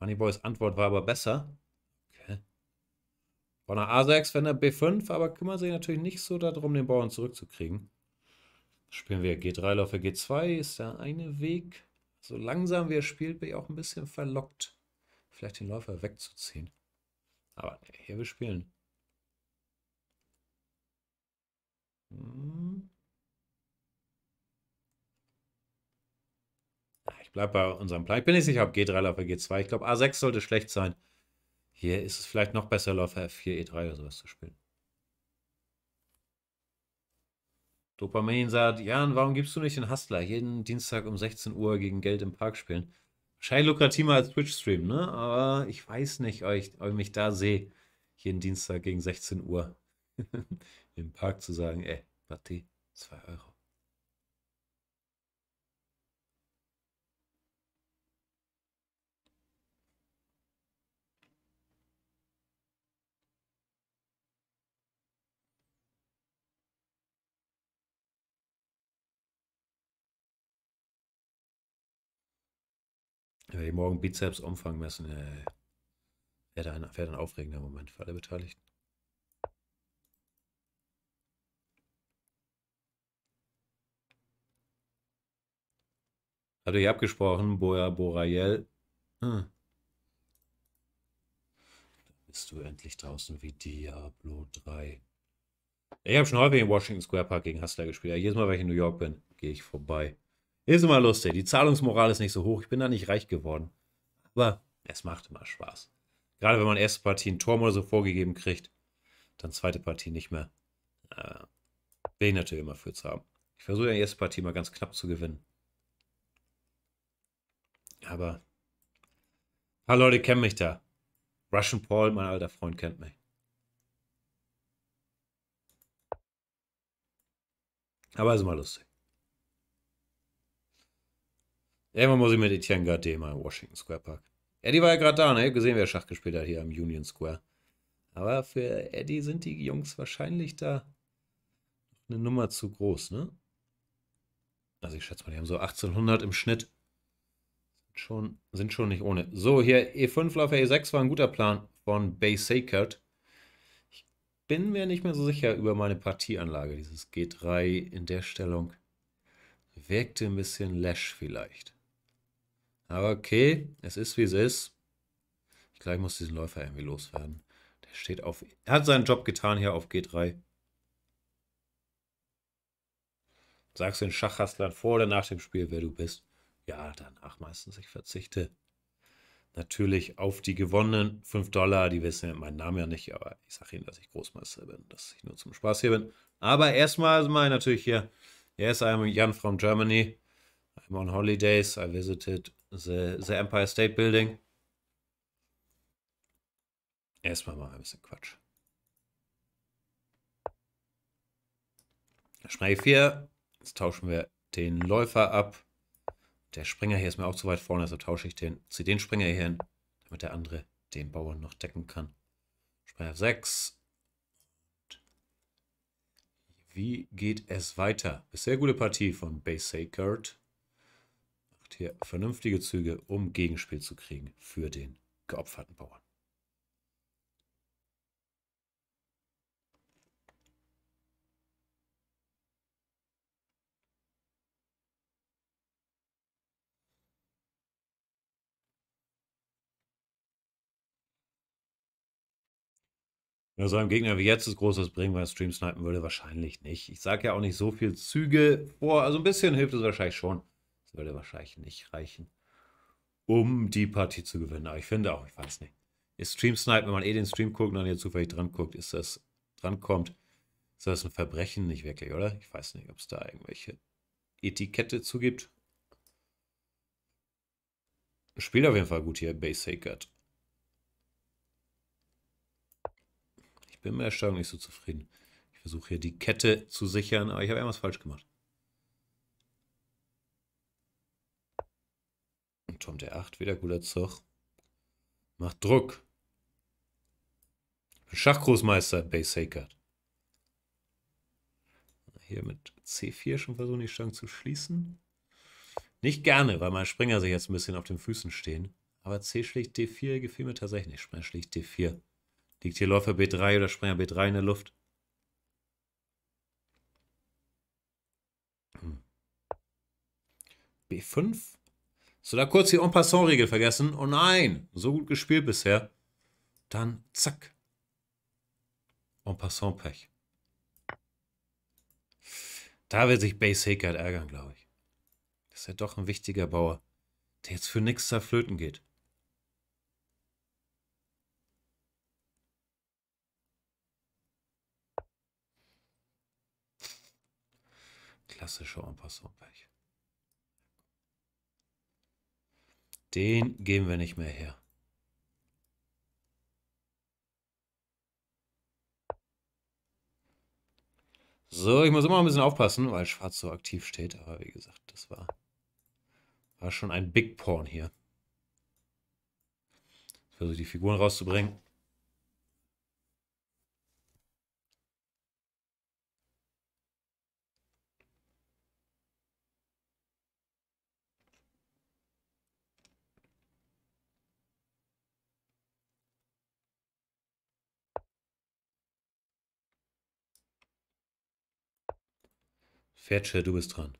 Speaker 1: Moneyboys Antwort war aber besser. Okay. Bauer A6, wenn er B5, aber kümmert sich natürlich nicht so darum, den Bauern zurückzukriegen. Spielen wir G3 Läufer G2 ist der eine Weg. So langsam wie er spielt, bin ich auch ein bisschen verlockt, vielleicht den Läufer wegzuziehen. Aber hier wir spielen. Hm. Ah, ich bleibe bei unserem Plan. Ich bin nicht sicher, ob G3 Läufer G2. Ich glaube, A6 sollte schlecht sein. Hier ist es vielleicht noch besser, Läufer F4, e E3 oder sowas zu spielen. Dopamin sagt, Jan, warum gibst du nicht den Hustler jeden Dienstag um 16 Uhr gegen Geld im Park spielen? Wahrscheinlich lukrativer als Twitch-Stream, ne? Aber ich weiß nicht, ob ich, ob ich mich da sehe, jeden Dienstag gegen 16 Uhr im Park zu sagen, ey, Matti, 2 Euro. Wenn wir morgen Bizeps umfangen müssen, äh, wäre ein, wär dann aufregender Moment für alle Beteiligten. Hat euch abgesprochen, Boja Borayel. Hm. Da bist du endlich draußen wie Diablo 3. Ich habe schon häufig im Washington Square Park gegen Hustler gespielt. Jedes Mal, wenn ich in New York bin, gehe ich vorbei. Ist immer lustig. Die Zahlungsmoral ist nicht so hoch. Ich bin da nicht reich geworden. Aber es macht immer Spaß. Gerade wenn man erste Partie ein Turm oder so vorgegeben kriegt, dann zweite Partie nicht mehr. Äh, will ich natürlich immer für zu haben. Ich versuche ja die erste Partie mal ganz knapp zu gewinnen. Aber ein paar Leute kennen mich da. Russian Paul, mein alter Freund, kennt mich. Aber ist immer lustig. Irgendwann muss ich mit Etienne Gardet mal im Washington Square Park. Eddie war ja gerade da, ne? Ich gesehen, wer Schach gespielt hat hier am Union Square. Aber für Eddie sind die Jungs wahrscheinlich da eine Nummer zu groß, ne? Also ich schätze mal, die haben so 1800 im Schnitt. Schon, sind schon nicht ohne. So, hier E5 auf E6 war ein guter Plan von Bay Sacred. Ich bin mir nicht mehr so sicher über meine Partieanlage. Dieses G3 in der Stellung wirkte ein bisschen lash vielleicht. Aber okay, es ist wie es ist. Ich glaube, ich muss diesen Läufer irgendwie loswerden. Der steht auf. Er hat seinen Job getan hier auf G3. Sagst du den Schachhastlern vor oder nach dem Spiel, wer du bist? Ja, danach meistens. Ich verzichte natürlich auf die gewonnenen 5 Dollar. Die wissen ja meinen Namen ja nicht, aber ich sage ihnen, dass ich Großmeister bin, dass ich nur zum Spaß hier bin. Aber erstmal mal natürlich hier. Yes, I'm Jan from Germany. I'm on holidays. I visited The, the Empire State Building. Erstmal mal ein bisschen Quatsch. Schrei 4. Jetzt tauschen wir den Läufer ab. Der Springer hier ist mir auch zu weit vorne, also tausche ich den, ziehe den Springer hier hin, damit der andere den Bauern noch decken kann. Springer 6. Wie geht es weiter? Sehr gute Partie von Base Sacred. Hier vernünftige Züge, um Gegenspiel zu kriegen für den geopferten Bauern. Ja, so einem Gegner wie jetzt das großes Bringen, weil Stream snipen würde, wahrscheinlich nicht. Ich sage ja auch nicht so viel Züge vor, also ein bisschen hilft es wahrscheinlich schon würde wahrscheinlich nicht reichen, um die Partie zu gewinnen. Aber ich finde auch, ich weiß nicht. Ist Stream Snipe, wenn man eh den Stream guckt und dann hier zufällig dran guckt, ist das dran kommt, ist das ein Verbrechen? Nicht wirklich, oder? Ich weiß nicht, ob es da irgendwelche Etikette zugibt. Spielt auf jeden Fall gut hier, Base Sacred. Ich bin mit der Steuerung nicht so zufrieden. Ich versuche hier die Kette zu sichern, aber ich habe irgendwas falsch gemacht. Und Tom der 8, wieder guter Zug. Macht Druck. Schachgroßmeister, Base Sacred. Hier mit C4 schon versuchen, die Stange zu schließen. Nicht gerne, weil mein Springer sich jetzt ein bisschen auf den Füßen stehen. Aber C schlägt D4 gefiel mir tatsächlich. Springer schlägt D4. Liegt hier Läufer B3 oder Springer B3 in der Luft? Hm. B5? Hast du da kurz die En-Passant-Regel vergessen? Oh nein, so gut gespielt bisher. Dann zack. En-Passant-Pech. Da wird sich Base Hackard ärgern, glaube ich. Das ist ja doch ein wichtiger Bauer, der jetzt für nichts zerflöten geht. Klassischer En-Passant-Pech. Den geben wir nicht mehr her. So, ich muss immer ein bisschen aufpassen, weil schwarz so aktiv steht. Aber wie gesagt, das war, war schon ein Big Porn hier. versuche die Figuren rauszubringen. Fetsche, du bist dran.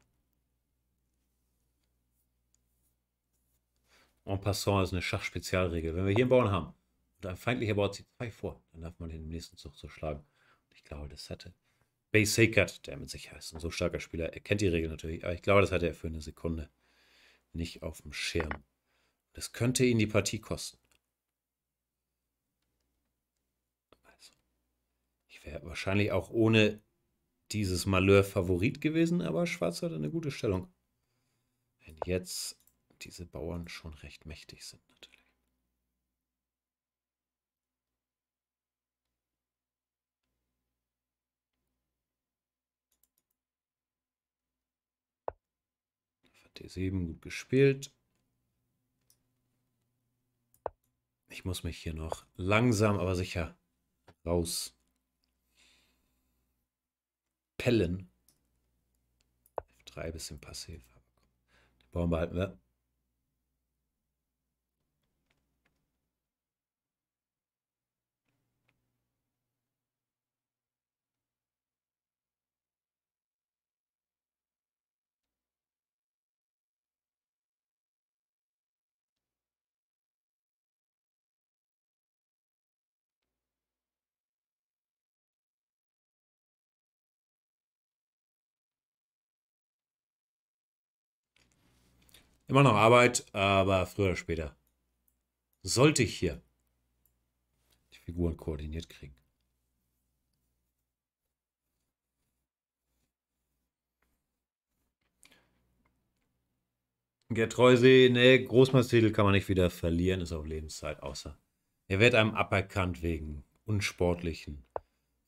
Speaker 1: En passant ist eine Schachspezialregel. Wenn wir hier einen Bauern haben und ein feindlicher Bauer zieht zwei vor, dann darf man den im nächsten Zug so schlagen. Und ich glaube, das hatte Bay Sacred, der mit Sicherheit ist ein so starker Spieler. Er kennt die Regel natürlich, aber ich glaube, das hatte er für eine Sekunde nicht auf dem Schirm. Das könnte ihn die Partie kosten. Also, ich wäre wahrscheinlich auch ohne dieses Malheur Favorit gewesen, aber Schwarz hat eine gute Stellung. Wenn jetzt diese Bauern schon recht mächtig sind, natürlich. D7 gut gespielt. Ich muss mich hier noch langsam, aber sicher raus Pellen. F3 bisschen passiv. Den brauchen wir halt, ne? Immer noch Arbeit, aber früher oder später. Sollte ich hier die Figuren koordiniert kriegen. Gerd Treusee, ne, Großmeistertitel kann man nicht wieder verlieren, ist auf Lebenszeit, außer er wird einem aberkannt wegen unsportlichen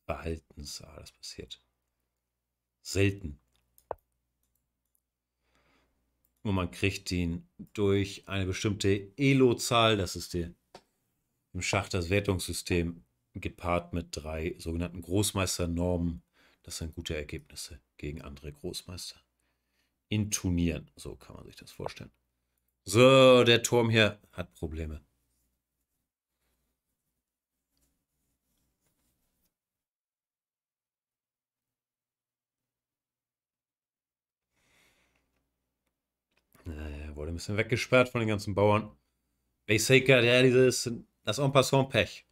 Speaker 1: Verhaltens. Ah, das passiert selten und man kriegt ihn durch eine bestimmte Elo-Zahl, das ist die, im Schach das Wertungssystem, gepaart mit drei sogenannten Großmeisternormen. Das sind gute Ergebnisse gegen andere Großmeister. In Turnieren, so kann man sich das vorstellen. So, der Turm hier hat Probleme. Naja, äh, wurde ein bisschen weggesperrt von den ganzen Bauern. Baseker, ja, dieses, das en passant Pech.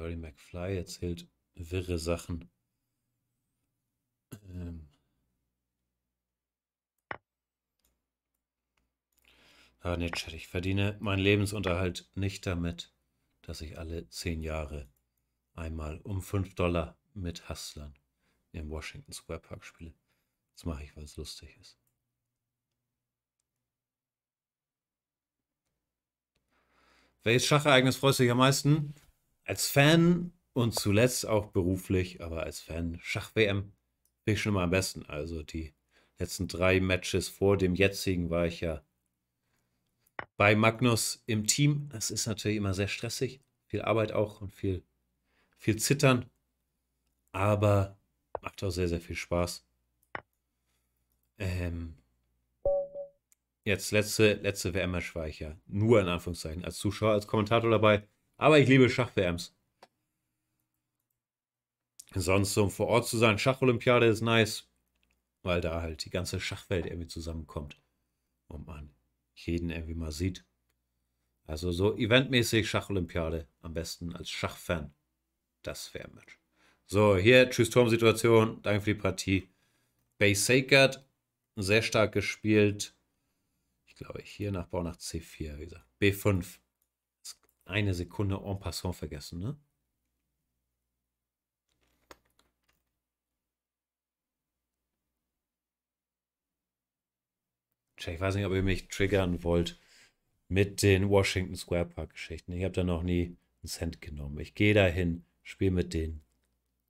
Speaker 1: Barry McFly erzählt wirre Sachen. Ähm ah, nee, Chat, ich verdiene meinen Lebensunterhalt nicht damit, dass ich alle zehn Jahre einmal um 5 Dollar mit Hustlern im Washington Square Park spiele. Das mache ich, weil es lustig ist. Welches Schachereignis freust du dich am meisten? als Fan und zuletzt auch beruflich, aber als Fan Schach-WM bin ich schon mal am besten. Also die letzten drei Matches vor dem jetzigen war ich ja bei Magnus im Team. Das ist natürlich immer sehr stressig, viel Arbeit auch und viel, viel Zittern, aber macht auch sehr, sehr viel Spaß. Ähm, jetzt letzte, letzte WM-Match war ich ja nur in Anführungszeichen als Zuschauer, als Kommentator dabei. Aber ich liebe Schach-WMs. Sonst, um vor Ort zu sein, Schacholympiade ist nice, weil da halt die ganze Schachwelt irgendwie zusammenkommt und man jeden irgendwie mal sieht. Also so eventmäßig Schacholympiade am besten als Schachfan. Das wäre ein Match. So, hier, tschüss Turmsituation, danke für die Partie. Base Sacred, sehr stark gespielt. Ich glaube, ich hier Nachbau nach C4, wie gesagt. B5 eine Sekunde en passant vergessen, ne? ich weiß nicht, ob ihr mich triggern wollt mit den Washington Square Park Geschichten. Ich habe da noch nie einen Cent genommen. Ich gehe dahin, spiele mit denen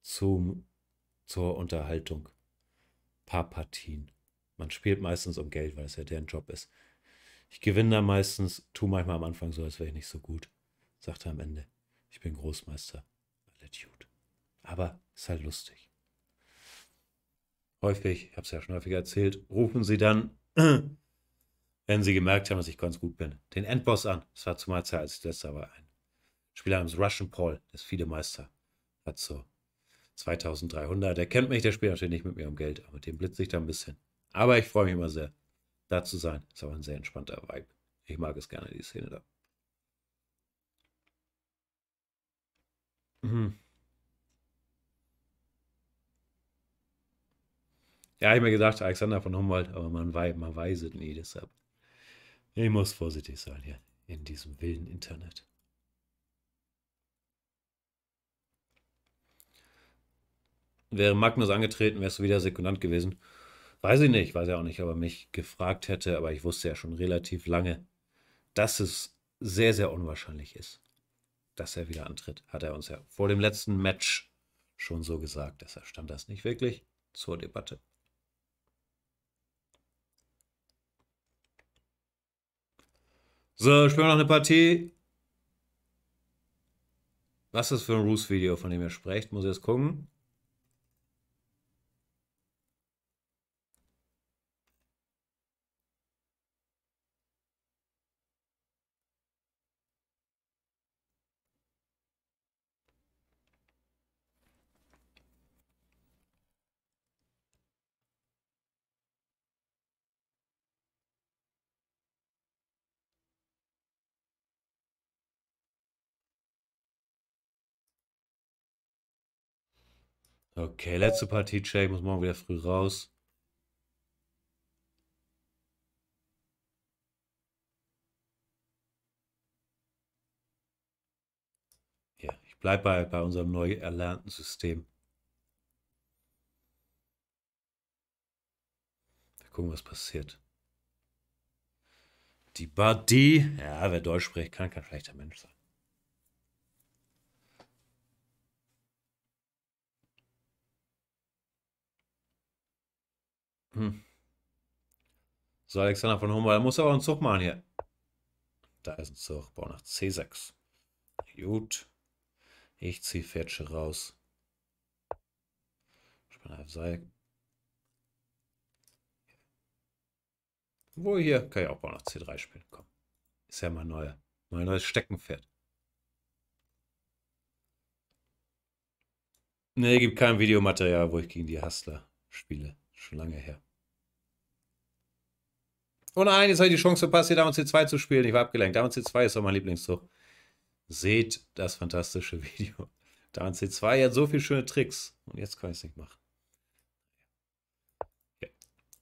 Speaker 1: zum, zur Unterhaltung. Paar Partien. Man spielt meistens um Geld, weil es ja deren Job ist. Ich gewinne da meistens, tu manchmal am Anfang so, als wäre ich nicht so gut sagt er am Ende. Ich bin Großmeister. Attitude. Aber ist halt lustig. Häufig, ich habe es ja schon häufiger erzählt, rufen sie dann, wenn sie gemerkt haben, dass ich ganz gut bin, den Endboss an. Das war zumal Zeit, als ich letzter war, ein Spieler namens Russian Paul, der viele Meister, hat so 2300. Der kennt mich, der spielt natürlich nicht mit mir um Geld, aber mit dem blitze ich da ein bisschen. Aber ich freue mich immer sehr, da zu sein. Ist aber ein sehr entspannter Vibe. Ich mag es gerne, die Szene da. Mhm. Ja, habe mir gedacht, Alexander von Humboldt, aber man, wei man weiß es nie, deshalb. Ich muss vorsichtig sein hier in diesem wilden Internet. Wäre Magnus angetreten, wärst du wieder Sekundant gewesen. Weiß ich nicht, weiß ja auch nicht, ob er mich gefragt hätte, aber ich wusste ja schon relativ lange, dass es sehr, sehr unwahrscheinlich ist dass er wieder antritt. Hat er uns ja vor dem letzten Match schon so gesagt. Deshalb stand das nicht wirklich zur Debatte. So, spielen wir noch eine Partie. Was ist für ein Roos-Video, von dem ihr sprecht? Muss ich jetzt gucken. Okay, letzte Partie, Jay. Muss morgen wieder früh raus. Ja, ich bleibe bei, bei unserem neu erlernten System. Wir gucken, was passiert. Die Buddy, Ja, wer Deutsch spricht, kann kein schlechter Mensch sein. Hm. So, Alexander von Humboldt, da muss aber einen Zug machen hier. Da ist ein Zug, bau nach C6. Gut. Ich ziehe Fetsche raus. Spann auf Seil. Wo hier? Kann ich auch bau nach C3 spielen. Komm. Ist ja mein, neuer, mein neues Steckenpferd. Ne, gibt kein Videomaterial, wo ich gegen die Hustler spiele. Schon lange her. Oh nein, jetzt habe ich die Chance verpasst, hier Dame C2 zu spielen. Ich war abgelenkt. Dame C2 ist doch mein Lieblingszug. Seht das fantastische Video. Dame C2 hat so viele schöne Tricks. Und jetzt kann ich es nicht machen. Okay.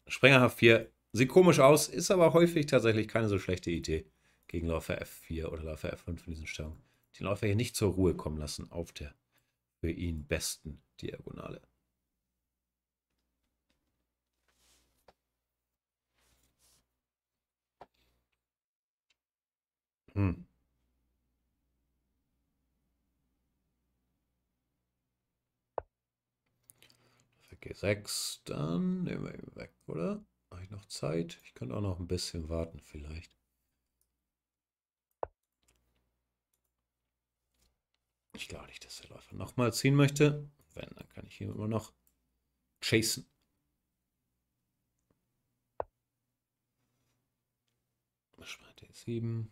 Speaker 1: Sprenger H4 sieht komisch aus, ist aber häufig tatsächlich keine so schlechte Idee. Gegen Läufer F4 oder Läufer F5 in diesen Stellungen. Die Läufer hier nicht zur Ruhe kommen lassen auf der für ihn besten Diagonale. Hm. G6, dann nehmen wir ihn weg, oder? Habe ich noch Zeit? Ich könnte auch noch ein bisschen warten vielleicht. Ich glaube nicht, dass der Läufer nochmal ziehen möchte. Wenn, dann kann ich hier immer noch chasen. Schmeißt D7.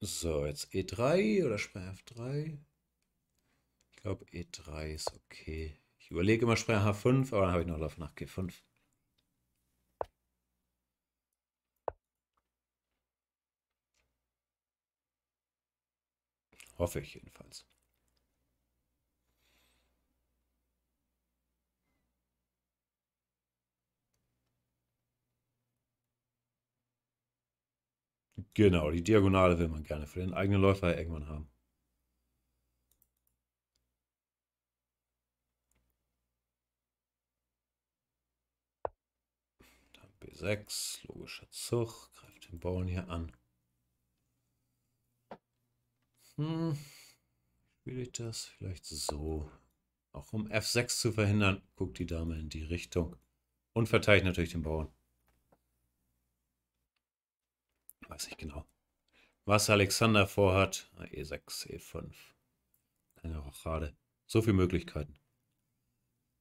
Speaker 1: So, jetzt E3 oder Sprenger F3. Ich glaube, E3 ist okay. Ich überlege immer Sprenger H5, aber dann habe ich noch Lauf nach G5. Hoffe ich jedenfalls. Genau, die Diagonale will man gerne für den eigenen Läufer irgendwann haben. Dann B6, logischer Zug, greift den Bauern hier an. Hm, spiele ich das vielleicht so? Auch um F6 zu verhindern, guckt die Dame in die Richtung und verteilt natürlich den Bauern. weiß ich genau. Was Alexander vorhat, E6, E5. E Keine Rochade. So viele Möglichkeiten.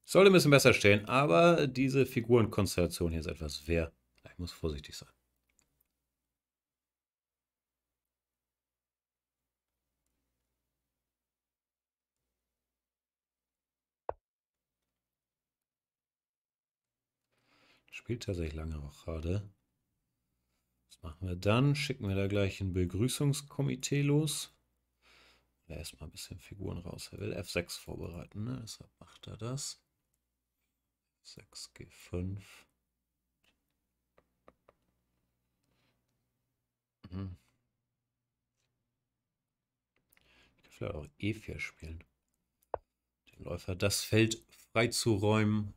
Speaker 1: Sollte ein bisschen besser stehen, aber diese Figurenkonstellation hier ist etwas wehr. Ich muss vorsichtig sein. Spielt tatsächlich lange Rochade. Das machen wir dann. Schicken wir da gleich ein Begrüßungskomitee los. erstmal ein bisschen Figuren raus. Er will F6 vorbereiten, ne? deshalb macht er das. 6 G5. Mhm. Ich kann vielleicht auch E4 spielen. Den Läufer das Feld freizuräumen.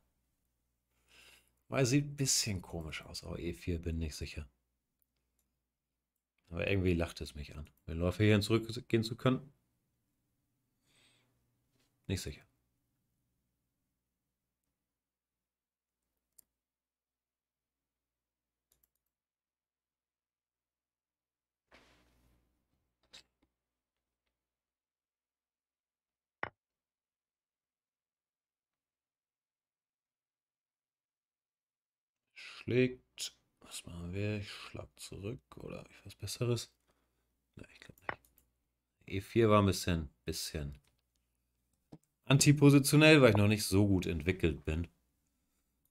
Speaker 1: Weil sieht ein bisschen komisch aus, aber E4 bin ich sicher. Aber irgendwie lacht es mich an. Wenn Mit Läuferchen zurückgehen zu können? Nicht sicher. schlägt was machen wir? Ich schlag zurück oder ich was Besseres? Ne, ich glaube nicht. E4 war ein bisschen, bisschen antipositionell, weil ich noch nicht so gut entwickelt bin.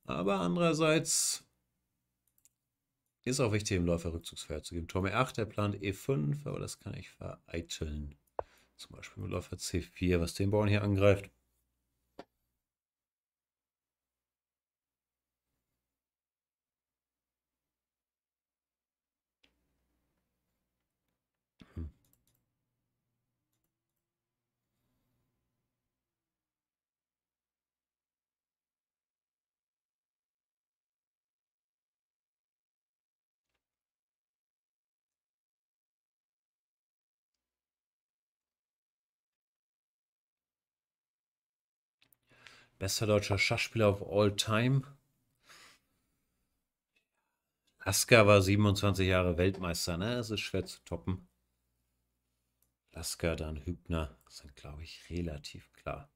Speaker 1: Aber andererseits ist auch wichtig, im Läufer Rückzugsfeuer zu geben. Turm E8, der plant E5, aber das kann ich vereiteln. Zum Beispiel mit Läufer C4, was den Bauern hier angreift. Bester deutscher Schachspieler of all time. Lasker war 27 Jahre Weltmeister, ne? Das ist schwer zu toppen. Lasker, dann Hübner sind, glaube ich, relativ klar.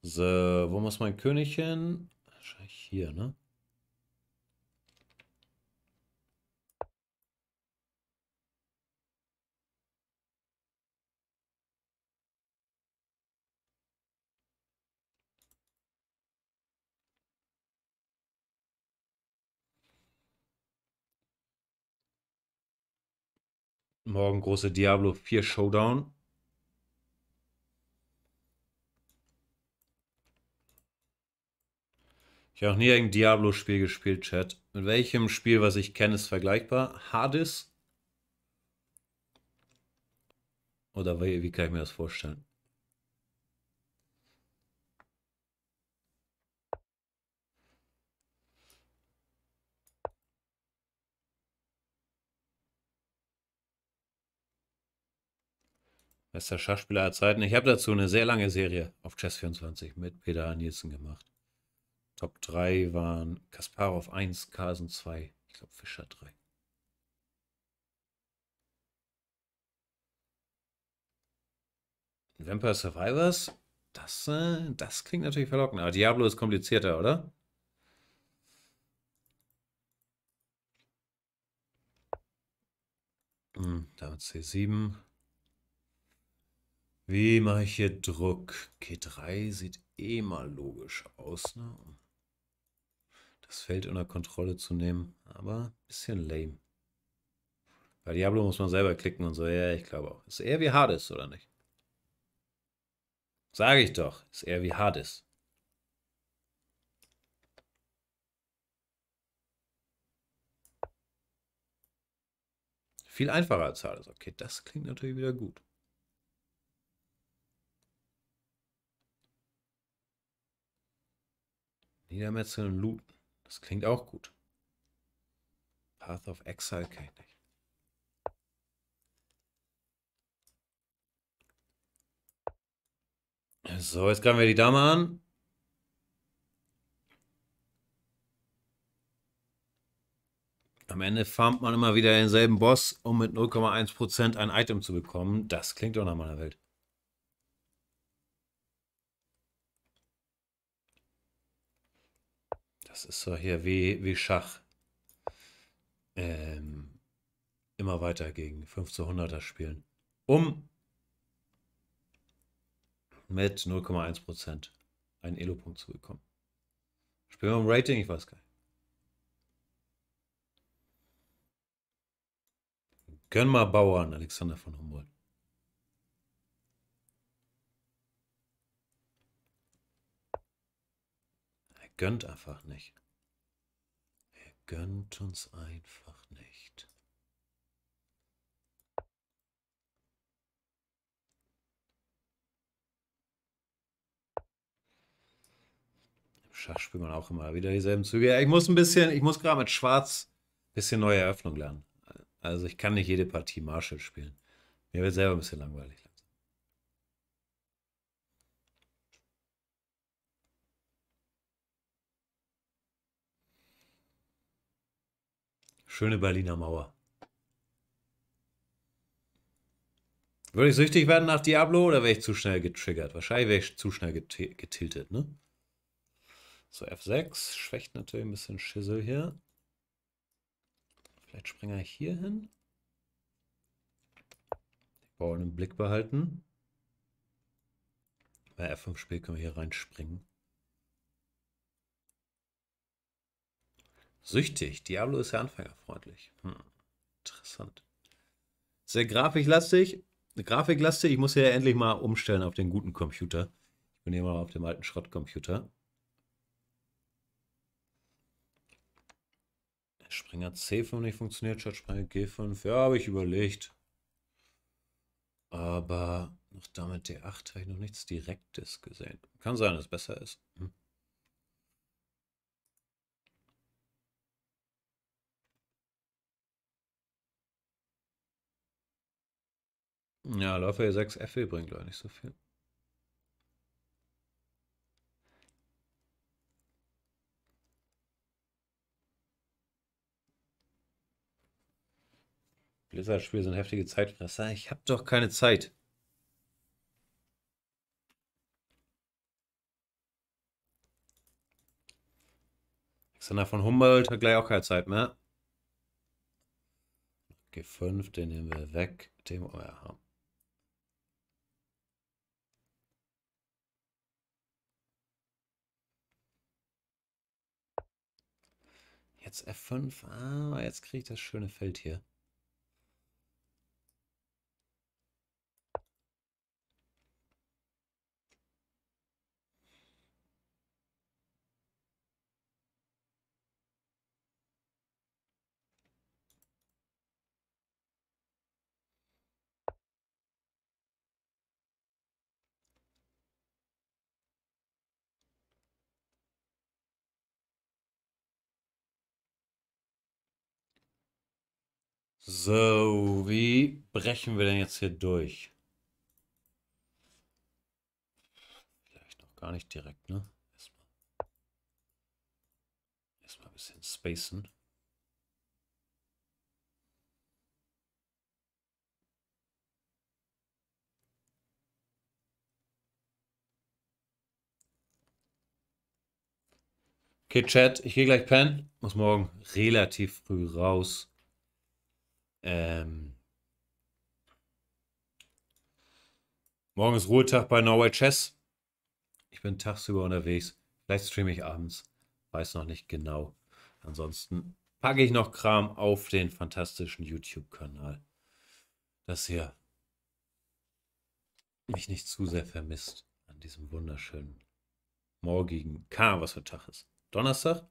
Speaker 1: So, wo muss mein König hin? Wahrscheinlich hier, ne? Morgen große Diablo 4 Showdown. Ich habe noch nie ein Diablo-Spiel gespielt, Chat. Mit welchem Spiel, was ich kenne, ist vergleichbar? Hades? Oder wie, wie kann ich mir das vorstellen? Bester Schachspieler aller Zeiten. Ich habe dazu eine sehr lange Serie auf Chess24 mit Peter Nielsen gemacht. Top 3 waren Kasparov 1, Karsen 2, ich glaube Fischer 3. Vampire Survivors, das, äh, das klingt natürlich verlockend. Aber Diablo ist komplizierter, oder? Hm, damit C7. Wie mache ich hier Druck? G3 sieht eh mal logisch aus, ne? Das Feld unter Kontrolle zu nehmen, aber ein bisschen lame. Bei Diablo muss man selber klicken und so, ja, ich glaube auch. Ist eher wie Hades, oder nicht? Sage ich doch, ist eher wie Hades. Viel einfacher als Hades. Okay, das klingt natürlich wieder gut. Niedermetzeln und looten. Das klingt auch gut. Path of Exile kenne ich nicht. So, jetzt greifen wir die Dame an. Am Ende farmt man immer wieder denselben Boss, um mit 0,1% ein Item zu bekommen. Das klingt doch nach meiner Welt. Das ist so hier wie, wie Schach. Ähm, immer weiter gegen 5 zu 100er spielen. Um mit 0,1% einen Elo-Punkt zu bekommen. Spielen wir im Rating? Ich weiß gar nicht. Gönn mal Bauern, Alexander von Humboldt. gönnt einfach nicht. Er gönnt uns einfach nicht. Im Schach spielt man auch immer wieder dieselben Züge. Ja, ich muss ein bisschen, ich muss gerade mit Schwarz ein bisschen neue Eröffnung lernen. Also ich kann nicht jede Partie Marshall spielen. Mir wird selber ein bisschen langweilig. Schöne Berliner Mauer. Würde ich süchtig werden nach Diablo oder wäre ich zu schnell getriggert? Wahrscheinlich wäre ich zu schnell get getiltet, ne? So, F6 schwächt natürlich ein bisschen Schissel hier. Vielleicht springe ich hier hin. Den im Blick behalten. Bei F5 Spiel können wir hier reinspringen. Süchtig. Diablo ist ja anfängerfreundlich. Hm. Interessant. Sehr grafiklastig. Grafiklastig. Ich muss ja endlich mal umstellen auf den guten Computer. Ich bin immer noch auf dem alten Schrottcomputer. Springer C5 nicht funktioniert, statt Springer G5. Ja, habe ich überlegt. Aber noch damit D8 habe ich noch nichts Direktes gesehen. Kann sein, dass es besser ist. Hm. Ja, Läufer 6 FE bringt leider nicht so viel. Blizzard-Spiele sind heftige Zeitfresser. Ich habe doch keine Zeit. Alexander von Humboldt hat gleich auch keine Zeit mehr. G5, den nehmen wir weg. Den wollen oh wir haben. Jetzt F5. Ah, jetzt kriege ich das schöne Feld hier. So, wie brechen wir denn jetzt hier durch? Vielleicht noch gar nicht direkt, ne? Erstmal, erstmal ein bisschen spacen. Okay, Chat, ich gehe gleich pennen. Muss morgen relativ früh raus. Ähm, morgen ist Ruhetag bei Norway Chess. Ich bin tagsüber unterwegs. Vielleicht streame ich abends. Weiß noch nicht genau. Ansonsten packe ich noch Kram auf den fantastischen YouTube-Kanal. Dass ihr mich nicht zu sehr vermisst an diesem wunderschönen morgigen K, was für Tag ist. Donnerstag?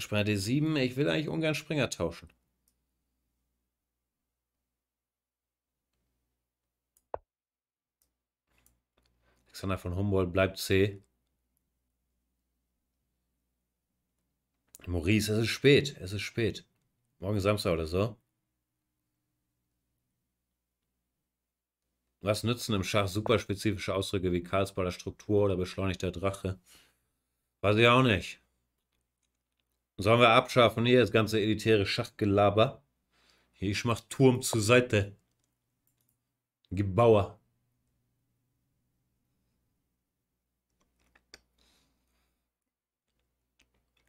Speaker 1: Springer D7. Ich will eigentlich ungern Springer tauschen. Alexander von Humboldt bleibt C. Maurice, es ist spät. Es ist spät. Morgen Samstag oder so. Was nützen im Schach superspezifische Ausdrücke wie Karlsbader Struktur oder beschleunigter Drache? Weiß ich auch nicht. Sollen wir abschaffen hier das ganze elitäre Schachgelaber? Hier, ich mach Turm zur Seite. Gebauer.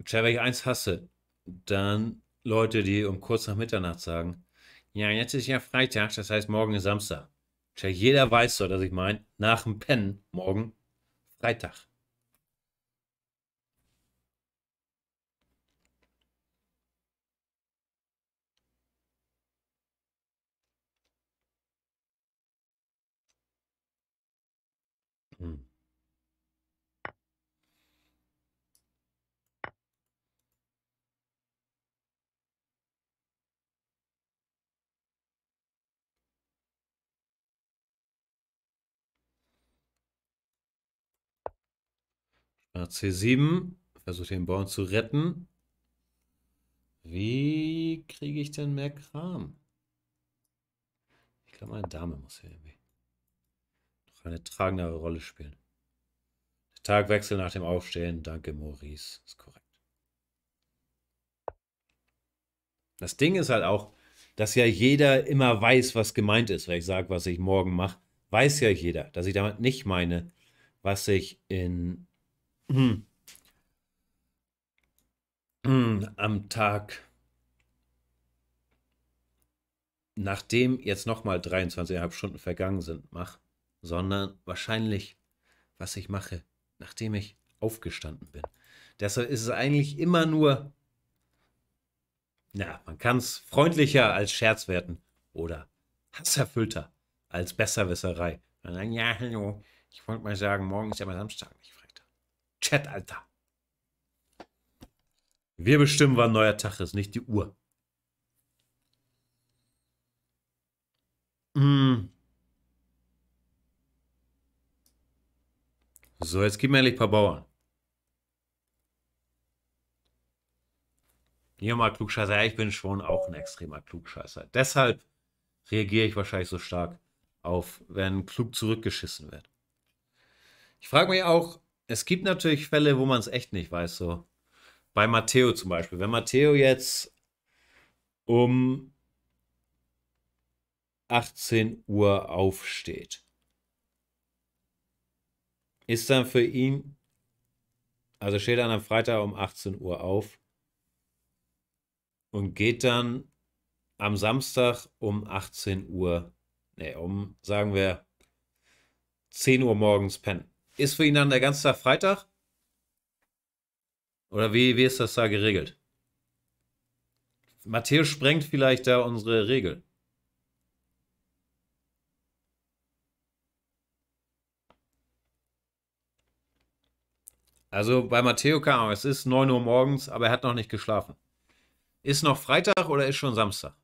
Speaker 1: Tja, wenn ich eins hasse, dann Leute, die um kurz nach Mitternacht sagen, ja, jetzt ist ja Freitag, das heißt, morgen ist Samstag. Tja, jeder weiß so, dass ich meine, nach dem Pennen morgen Freitag. Äh, C7 versucht den Bauern zu retten. Wie kriege ich denn mehr Kram? Ich glaube, meine Dame muss hier irgendwie noch eine tragendere Rolle spielen. Der Tagwechsel nach dem Aufstehen. Danke, Maurice. Ist korrekt. Das Ding ist halt auch, dass ja jeder immer weiß, was gemeint ist, wenn ich sage, was ich morgen mache. Weiß ja jeder, dass ich damit nicht meine, was ich in hm. Hm, am Tag, nachdem jetzt nochmal 23,5 Stunden vergangen sind, mach, sondern wahrscheinlich, was ich mache, nachdem ich aufgestanden bin. Deshalb ist es eigentlich immer nur, na, man kann es freundlicher als Scherz werten oder hasserfüllter als Besserwisserei. ja, hallo, ich wollte mal sagen, morgen ist ja mal Samstag. Ich Chat, Alter. Wir bestimmen, wann neuer Tag ist, nicht die Uhr. Hm. So, jetzt gib mir endlich ein paar Bauern. Hier mal Klugscheißer. Ja, ich bin schon auch ein extremer Klugscheißer. Deshalb reagiere ich wahrscheinlich so stark auf, wenn klug zurückgeschissen wird. Ich frage mich auch, es gibt natürlich Fälle, wo man es echt nicht weiß. So bei Matteo zum Beispiel. Wenn Matteo jetzt um 18 Uhr aufsteht, ist dann für ihn, also steht er an einem Freitag um 18 Uhr auf und geht dann am Samstag um 18 Uhr, nee, um, sagen wir, 10 Uhr morgens pennen ist für ihn dann der ganze Tag Freitag? Oder wie, wie ist das da geregelt? Matthäus sprengt vielleicht da unsere Regel. Also bei Matteo kam es ist 9 Uhr morgens, aber er hat noch nicht geschlafen. Ist noch Freitag oder ist schon Samstag?